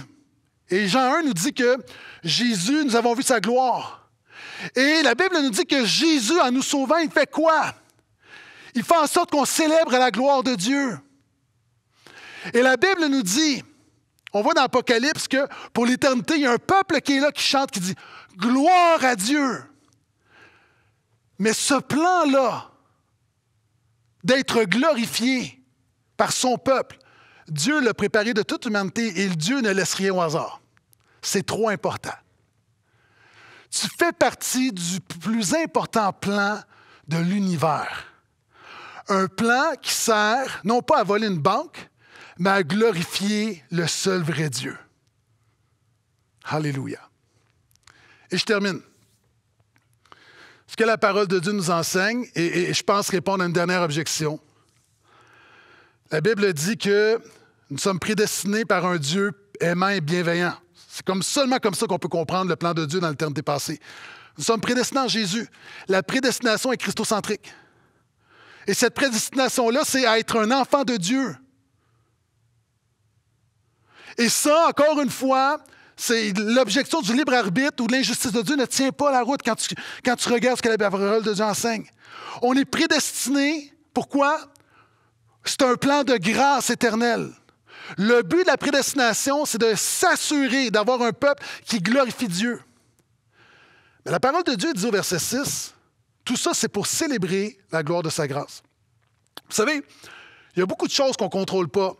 Et Jean 1 nous dit que Jésus, nous avons vu sa gloire. Et la Bible nous dit que Jésus, en nous sauvant, il fait quoi? Il fait en sorte qu'on célèbre la gloire de Dieu. Et la Bible nous dit, on voit dans l'Apocalypse que pour l'éternité, il y a un peuple qui est là, qui chante, qui dit Gloire à Dieu. Mais ce plan-là, d'être glorifié par son peuple, Dieu l'a préparé de toute humanité et Dieu ne laisse rien au hasard. C'est trop important. Tu fais partie du plus important plan de l'univers. Un plan qui sert non pas à voler une banque, mais à glorifier le seul vrai Dieu. Alléluia. Et je termine. Ce que la parole de Dieu nous enseigne, et, et je pense répondre à une dernière objection, la Bible dit que nous sommes prédestinés par un Dieu aimant et bienveillant. C'est comme, seulement comme ça qu'on peut comprendre le plan de Dieu dans le passée. Nous sommes prédestinés en Jésus. La prédestination est christocentrique. Et cette prédestination-là, c'est à être un enfant de Dieu. Et ça, encore une fois, c'est l'objection du libre arbitre ou de l'injustice de Dieu ne tient pas la route quand tu, quand tu regardes ce que la parole de Dieu enseigne. On est prédestiné, pourquoi? C'est un plan de grâce éternelle. Le but de la prédestination, c'est de s'assurer d'avoir un peuple qui glorifie Dieu. Mais la parole de Dieu dit au verset 6, tout ça, c'est pour célébrer la gloire de sa grâce. Vous savez, il y a beaucoup de choses qu'on ne contrôle pas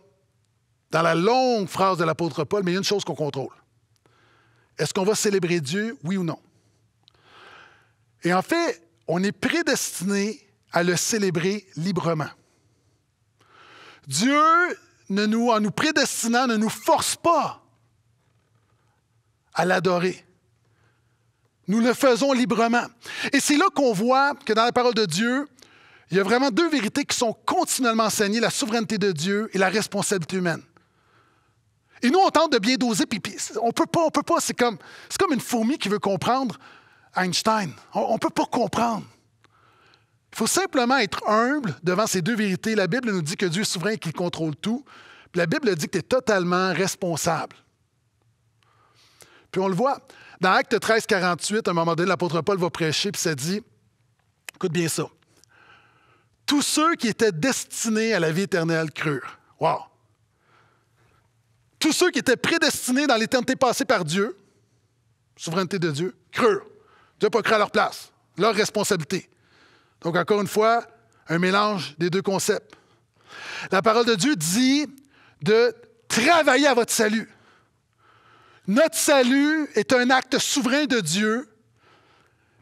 dans la longue phrase de l'apôtre Paul, mais il y a une chose qu'on contrôle. Est-ce qu'on va célébrer Dieu, oui ou non? Et en fait, on est prédestiné à le célébrer librement. Dieu, ne nous, en nous prédestinant, ne nous force pas à l'adorer. Nous le faisons librement. Et c'est là qu'on voit que dans la parole de Dieu, il y a vraiment deux vérités qui sont continuellement enseignées, la souveraineté de Dieu et la responsabilité humaine. Et nous, on tente de bien doser, puis, on on peut pas, on peut pas. C'est comme, comme une fourmi qui veut comprendre Einstein. On ne peut pas comprendre. Il faut simplement être humble devant ces deux vérités. La Bible nous dit que Dieu est souverain et qu'il contrôle tout. Puis la Bible dit que tu es totalement responsable. Puis on le voit. Dans l'acte 13, 48, à un moment donné, l'apôtre Paul va prêcher, puis ça dit écoute bien ça. Tous ceux qui étaient destinés à la vie éternelle crurent. Wow! Tous ceux qui étaient prédestinés dans l'éternité passée par Dieu, souveraineté de Dieu, crurent. Dieu n'a pas cru à leur place, leur responsabilité. Donc, encore une fois, un mélange des deux concepts. La parole de Dieu dit de travailler à votre salut. Notre salut est un acte souverain de Dieu,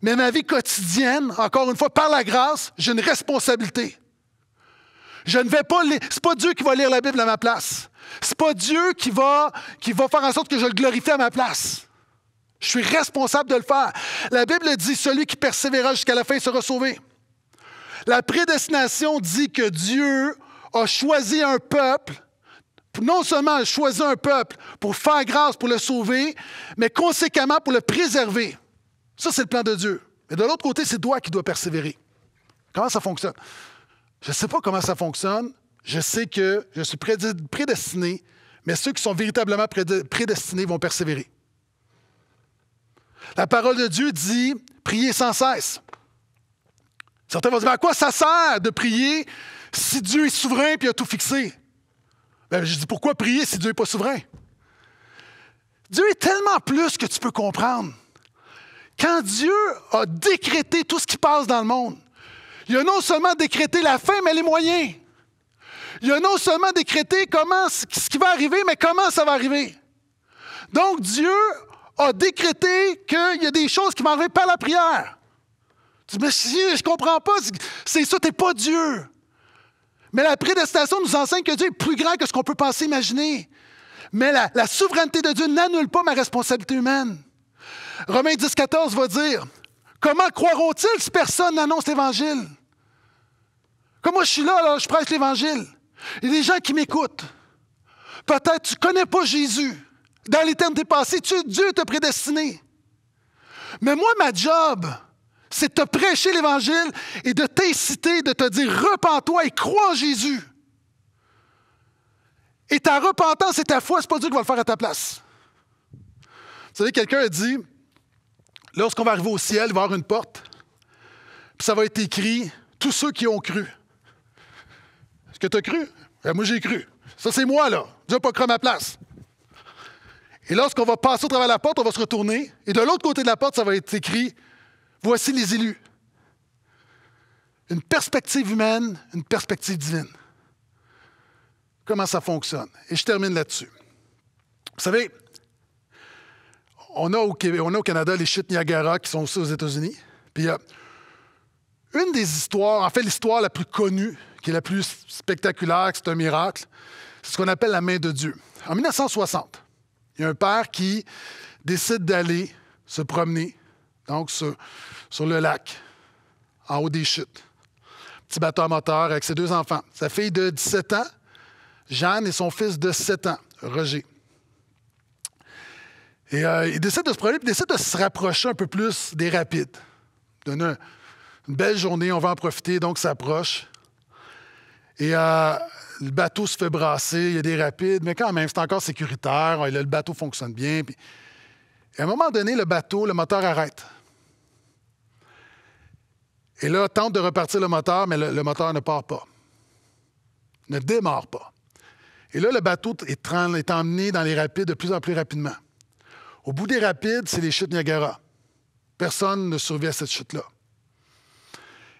mais ma vie quotidienne, encore une fois, par la grâce, j'ai une responsabilité. Je ne vais pas lire. n'est pas Dieu qui va lire la Bible à ma place. C'est pas Dieu qui va, qui va faire en sorte que je le glorifie à ma place. Je suis responsable de le faire. La Bible dit celui qui persévérera jusqu'à la fin sera sauvé. La prédestination dit que Dieu a choisi un peuple, non seulement a choisi un peuple pour faire grâce, pour le sauver, mais conséquemment pour le préserver. Ça, c'est le plan de Dieu. Mais de l'autre côté, c'est toi qui dois persévérer. Comment ça fonctionne? Je ne sais pas comment ça fonctionne. Je sais que je suis prédestiné, mais ceux qui sont véritablement prédestinés vont persévérer. La parole de Dieu dit priez sans cesse. Certains vont dire, à quoi ça sert de prier si Dieu est souverain et a tout fixé? Ben, je dis, pourquoi prier si Dieu n'est pas souverain? Dieu est tellement plus que tu peux comprendre. Quand Dieu a décrété tout ce qui passe dans le monde, il a non seulement décrété la fin, mais les moyens. Il a non seulement décrété comment, ce qui va arriver, mais comment ça va arriver. Donc Dieu a décrété qu'il y a des choses qui vont arriver par la prière si je comprends pas. C'est ça, tu n'es pas Dieu. Mais la prédestination nous enseigne que Dieu est plus grand que ce qu'on peut penser, imaginer. Mais la, souveraineté de Dieu n'annule pas ma responsabilité humaine. Romains 10, 14 va dire Comment croiront-ils si personne n'annonce l'Évangile Comme moi, je suis là, alors je prêche l'Évangile. Il y a des gens qui m'écoutent. Peut-être tu ne connais pas Jésus. Dans les passée, tu, Dieu t'a prédestiné. Mais moi, ma job, c'est de te prêcher l'Évangile et de t'inciter, de te dire repens-toi et crois en Jésus. Et ta repentance et ta foi, n'est pas Dieu qui va le faire à ta place. Vous savez, quelqu'un a dit, lorsqu'on va arriver au ciel, il va y avoir une porte, puis ça va être écrit, tous ceux qui ont cru. Est-ce que tu as cru? Eh, moi, j'ai cru. Ça, c'est moi, là. Dieu n'a pas cru à ma place. Et lorsqu'on va passer au travers de la porte, on va se retourner. Et de l'autre côté de la porte, ça va être écrit Voici les élus. Une perspective humaine, une perspective divine. Comment ça fonctionne? Et je termine là-dessus. Vous savez, on a, au Canada les chutes Niagara qui sont aussi aux États-Unis. Puis a euh, une des histoires, en fait l'histoire la plus connue, qui est la plus spectaculaire, c'est un miracle, c'est ce qu'on appelle la main de Dieu. En 1960, il y a un père qui décide d'aller se promener donc sur, le lac, en haut des chutes. Petit bateau à moteur avec ses deux enfants. Sa fille de 17 ans, Jeanne, et son fils de 7 ans, Roger. Et euh, il décide de se de se rapprocher un peu plus des rapides. Il une, une belle journée, on va en profiter, donc s'approche. Et euh, le bateau se fait brasser, il y a des rapides, mais quand même, c'est encore sécuritaire. le bateau fonctionne bien. Et à un moment donné, le bateau, le moteur arrête. Et là, tente de repartir le moteur, mais le, moteur ne part pas. Ne démarre pas. Et là, le bateau est, emmené dans les rapides de plus en plus rapidement. Au bout des rapides, c'est les chutes Niagara. Personne ne survit à cette chute-là.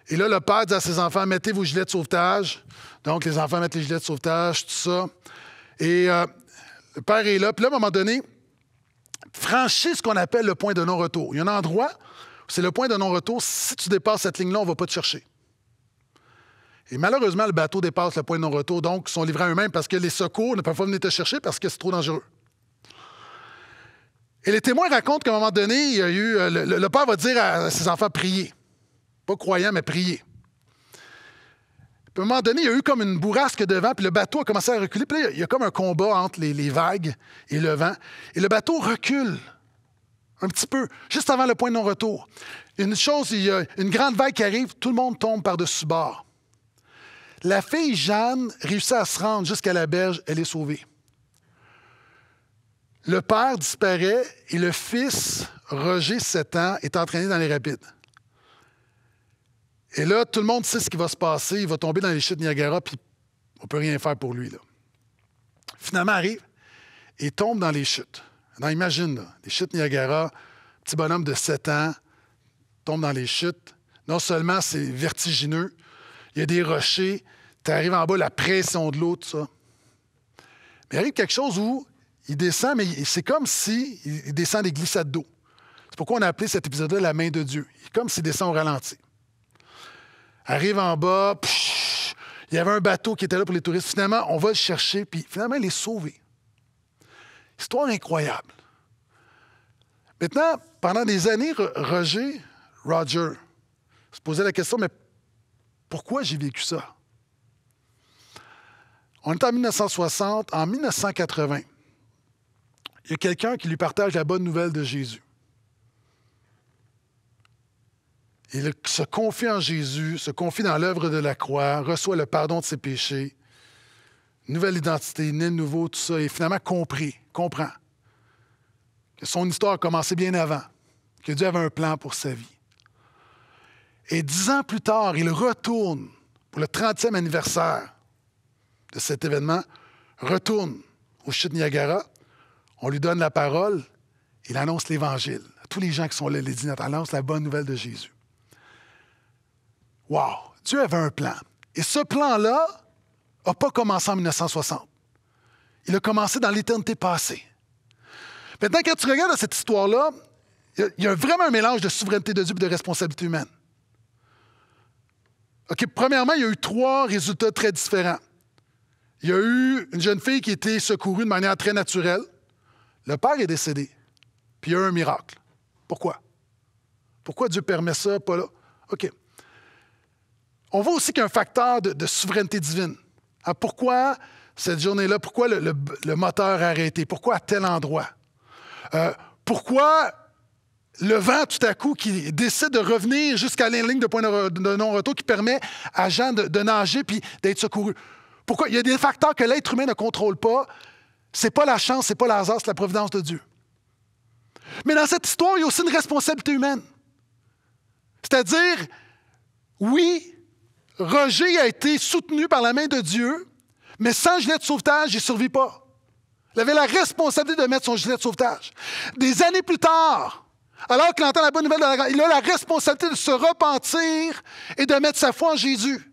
Et là, le père dit à ses enfants Mettez vos gilets de sauvetage. Donc, les enfants mettent les gilets de sauvetage, tout ça. Et euh, le père est là. Puis là, à un moment donné, franchit ce qu'on appelle le point de non-retour. Il y a un endroit c'est le point de non-retour. Si tu dépasses cette ligne-là, on ne va pas te chercher. Et malheureusement, le bateau dépasse le point de non-retour, donc ils sont livrés à eux-mêmes parce que les secours ne peuvent pas venir te chercher parce que c'est trop dangereux. Et les témoins racontent qu'à un moment donné, il y a eu. Euh, le, père va dire à ses enfants prier. Pas croyant, mais prier. Puis à un moment donné, il y a eu comme une bourrasque de vent, puis le bateau a commencé à reculer. Puis là, il y a comme un combat entre les vagues et le vent. Et le bateau recule. Un petit peu, juste avant le point de non-retour. Une chose, il y a une grande vague qui arrive, tout le monde tombe par-dessus bord. La fille Jeanne réussit à se rendre jusqu'à la berge, elle est sauvée. Le père disparaît et le fils, Roger, 7 ans, est entraîné dans les rapides. Et là, tout le monde sait ce qui va se passer. Il va tomber dans les chutes de Niagara, puis on ne peut rien faire pour lui. Finalement, arrive et tombe dans les chutes. Alors imagine, les chutes Niagara, petit bonhomme de 7 ans tombe dans les chutes. Non seulement c'est vertigineux, il y a des rochers, tu arrives en bas, la pression de l'eau, tout ça. Mais il arrive quelque chose où il descend, mais c'est comme si descend des glissades d'eau. C'est pourquoi on a appelé cet épisode-là la main de Dieu. Il comme s'il descend au ralenti. Arrive en bas, il y avait un bateau qui était là pour les touristes. Finalement, on va le chercher, puis finalement, il est sauvé. Histoire incroyable. Maintenant, pendant des années, Roger, Roger, se posait la question, mais pourquoi j'ai vécu ça? On est en 1960, en 1980. Il y a quelqu'un qui lui partage la bonne nouvelle de Jésus. Il se confie en Jésus, se confie dans l'œuvre de la croix, reçoit le pardon de ses péchés, nouvelle identité, né nouveau, tout ça, et finalement compris comprend que son histoire a commencé bien avant, que Dieu avait un plan pour sa vie. Et dix ans plus tard, il retourne pour le 30e anniversaire de cet événement, retourne au chute Niagara, on lui donne la parole, il annonce l'Évangile tous les gens qui sont là, les dînateurs, annonce la bonne nouvelle de Jésus. Wow! Dieu avait un plan. Et ce plan-là n'a pas commencé en 1960. Il a commencé dans l'éternité passée. Maintenant, quand tu regardes cette histoire-là, il y, a vraiment un mélange de souveraineté de Dieu et de responsabilité humaine. OK, premièrement, il y a eu trois résultats très différents. Il y a eu une jeune fille qui a été secourue de manière très naturelle. Le père est décédé. Puis il y a eu un miracle. Pourquoi? Pourquoi Dieu permet ça, pas là? OK. On voit aussi qu'il y a un facteur de, souveraineté divine. Ah, pourquoi cette journée-là? Pourquoi le, moteur a arrêté? Pourquoi à tel endroit? Euh, pourquoi le vent tout à coup qui décide de revenir jusqu'à la ligne de point de non-retour qui permet à Jean de, nager puis d'être secouru? Pourquoi? Il y a des facteurs que l'être humain ne contrôle pas. C'est pas la chance, c'est pas l'hasard, c'est la providence de Dieu. Mais dans cette histoire, il y a aussi une responsabilité humaine. C'est-à-dire, oui, Roger a été soutenu par la main de Dieu, mais sans gilet de sauvetage, il ne survit pas. Il avait la responsabilité de mettre son gilet de sauvetage. Des années plus tard, alors qu'il entend la bonne nouvelle de la il a la responsabilité de se repentir et de mettre sa foi en Jésus.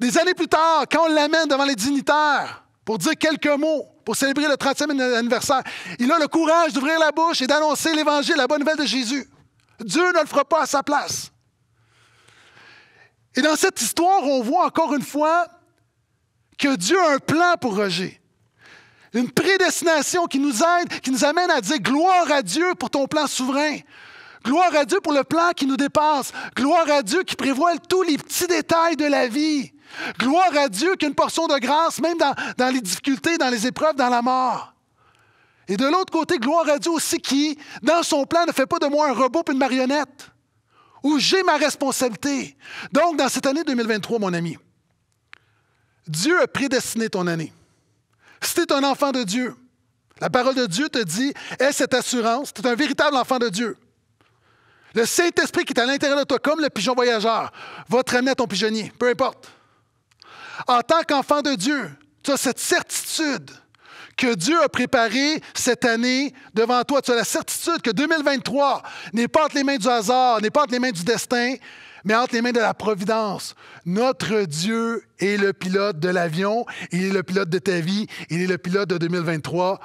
Des années plus tard, quand on l'amène devant les dignitaires pour dire quelques mots, pour célébrer le 30e anniversaire, il a le courage d'ouvrir la bouche et d'annoncer l'Évangile, la bonne nouvelle de Jésus. Dieu ne le fera pas à sa place. Et dans cette histoire, on voit encore une fois que Dieu a un plan pour Roger. Une prédestination qui nous aide, qui nous amène à dire gloire à Dieu pour ton plan souverain. Gloire à Dieu pour le plan qui nous dépasse. Gloire à Dieu qui prévoit tous les petits détails de la vie. Gloire à Dieu qu'une portion de grâce, même dans, dans les difficultés, dans les épreuves, dans la mort. Et de l'autre côté, gloire à Dieu aussi qui, dans son plan, ne fait pas de moi un robot puis une marionnette, où j'ai ma responsabilité. Donc, dans cette année 2023, mon ami, Dieu a prédestiné ton année. Si tu es un enfant de Dieu, la parole de Dieu te dit, aie cette assurance, tu es un véritable enfant de Dieu. Le Saint-Esprit qui est à l'intérieur de toi, comme le pigeon voyageur, va te ramener à ton pigeonnier, peu importe. En tant qu'enfant de Dieu, tu as cette certitude que Dieu a préparé cette année devant toi. Tu as la certitude que 2023 n'est pas entre les mains du hasard, n'est pas entre les mains du destin, mais entre les mains de la providence. Notre Dieu est le pilote de l'avion, il est le pilote de ta vie, il est le pilote de 2023,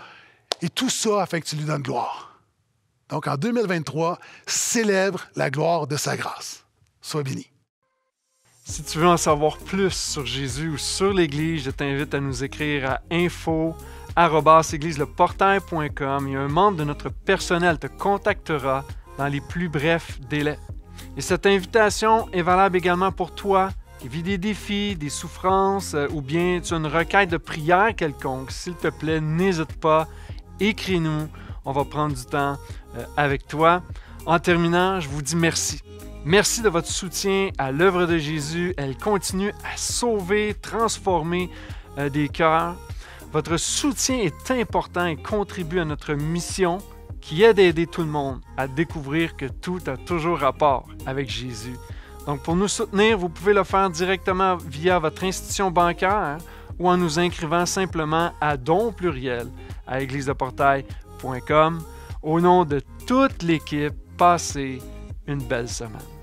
et tout ça afin que tu lui donnes gloire. Donc en 2023, célèbre la gloire de sa grâce. Sois béni. Si tu veux en savoir plus sur Jésus ou sur l'Église, je t'invite à nous écrire à info église-leportail.com et un membre de notre personnel te contactera dans les plus brefs délais. Et cette invitation est valable également pour toi qui vis des défis, des souffrances euh, ou bien tu as une requête de prière quelconque. S'il te plaît, n'hésite pas, écris-nous. On va prendre du temps euh, avec toi. En terminant, je vous dis merci. Merci de votre soutien à l'œuvre de Jésus. Elle continue à sauver, transformer euh, des cœurs. Votre soutien est important et contribue à notre mission qui aide à tout le monde à découvrir que tout a toujours rapport avec Jésus. Donc pour nous soutenir, vous pouvez le faire directement via votre institution bancaire hein, ou en nous inscrivant simplement à don pluriel à église-de-portail.com Au nom de toute l'équipe, passez une belle semaine.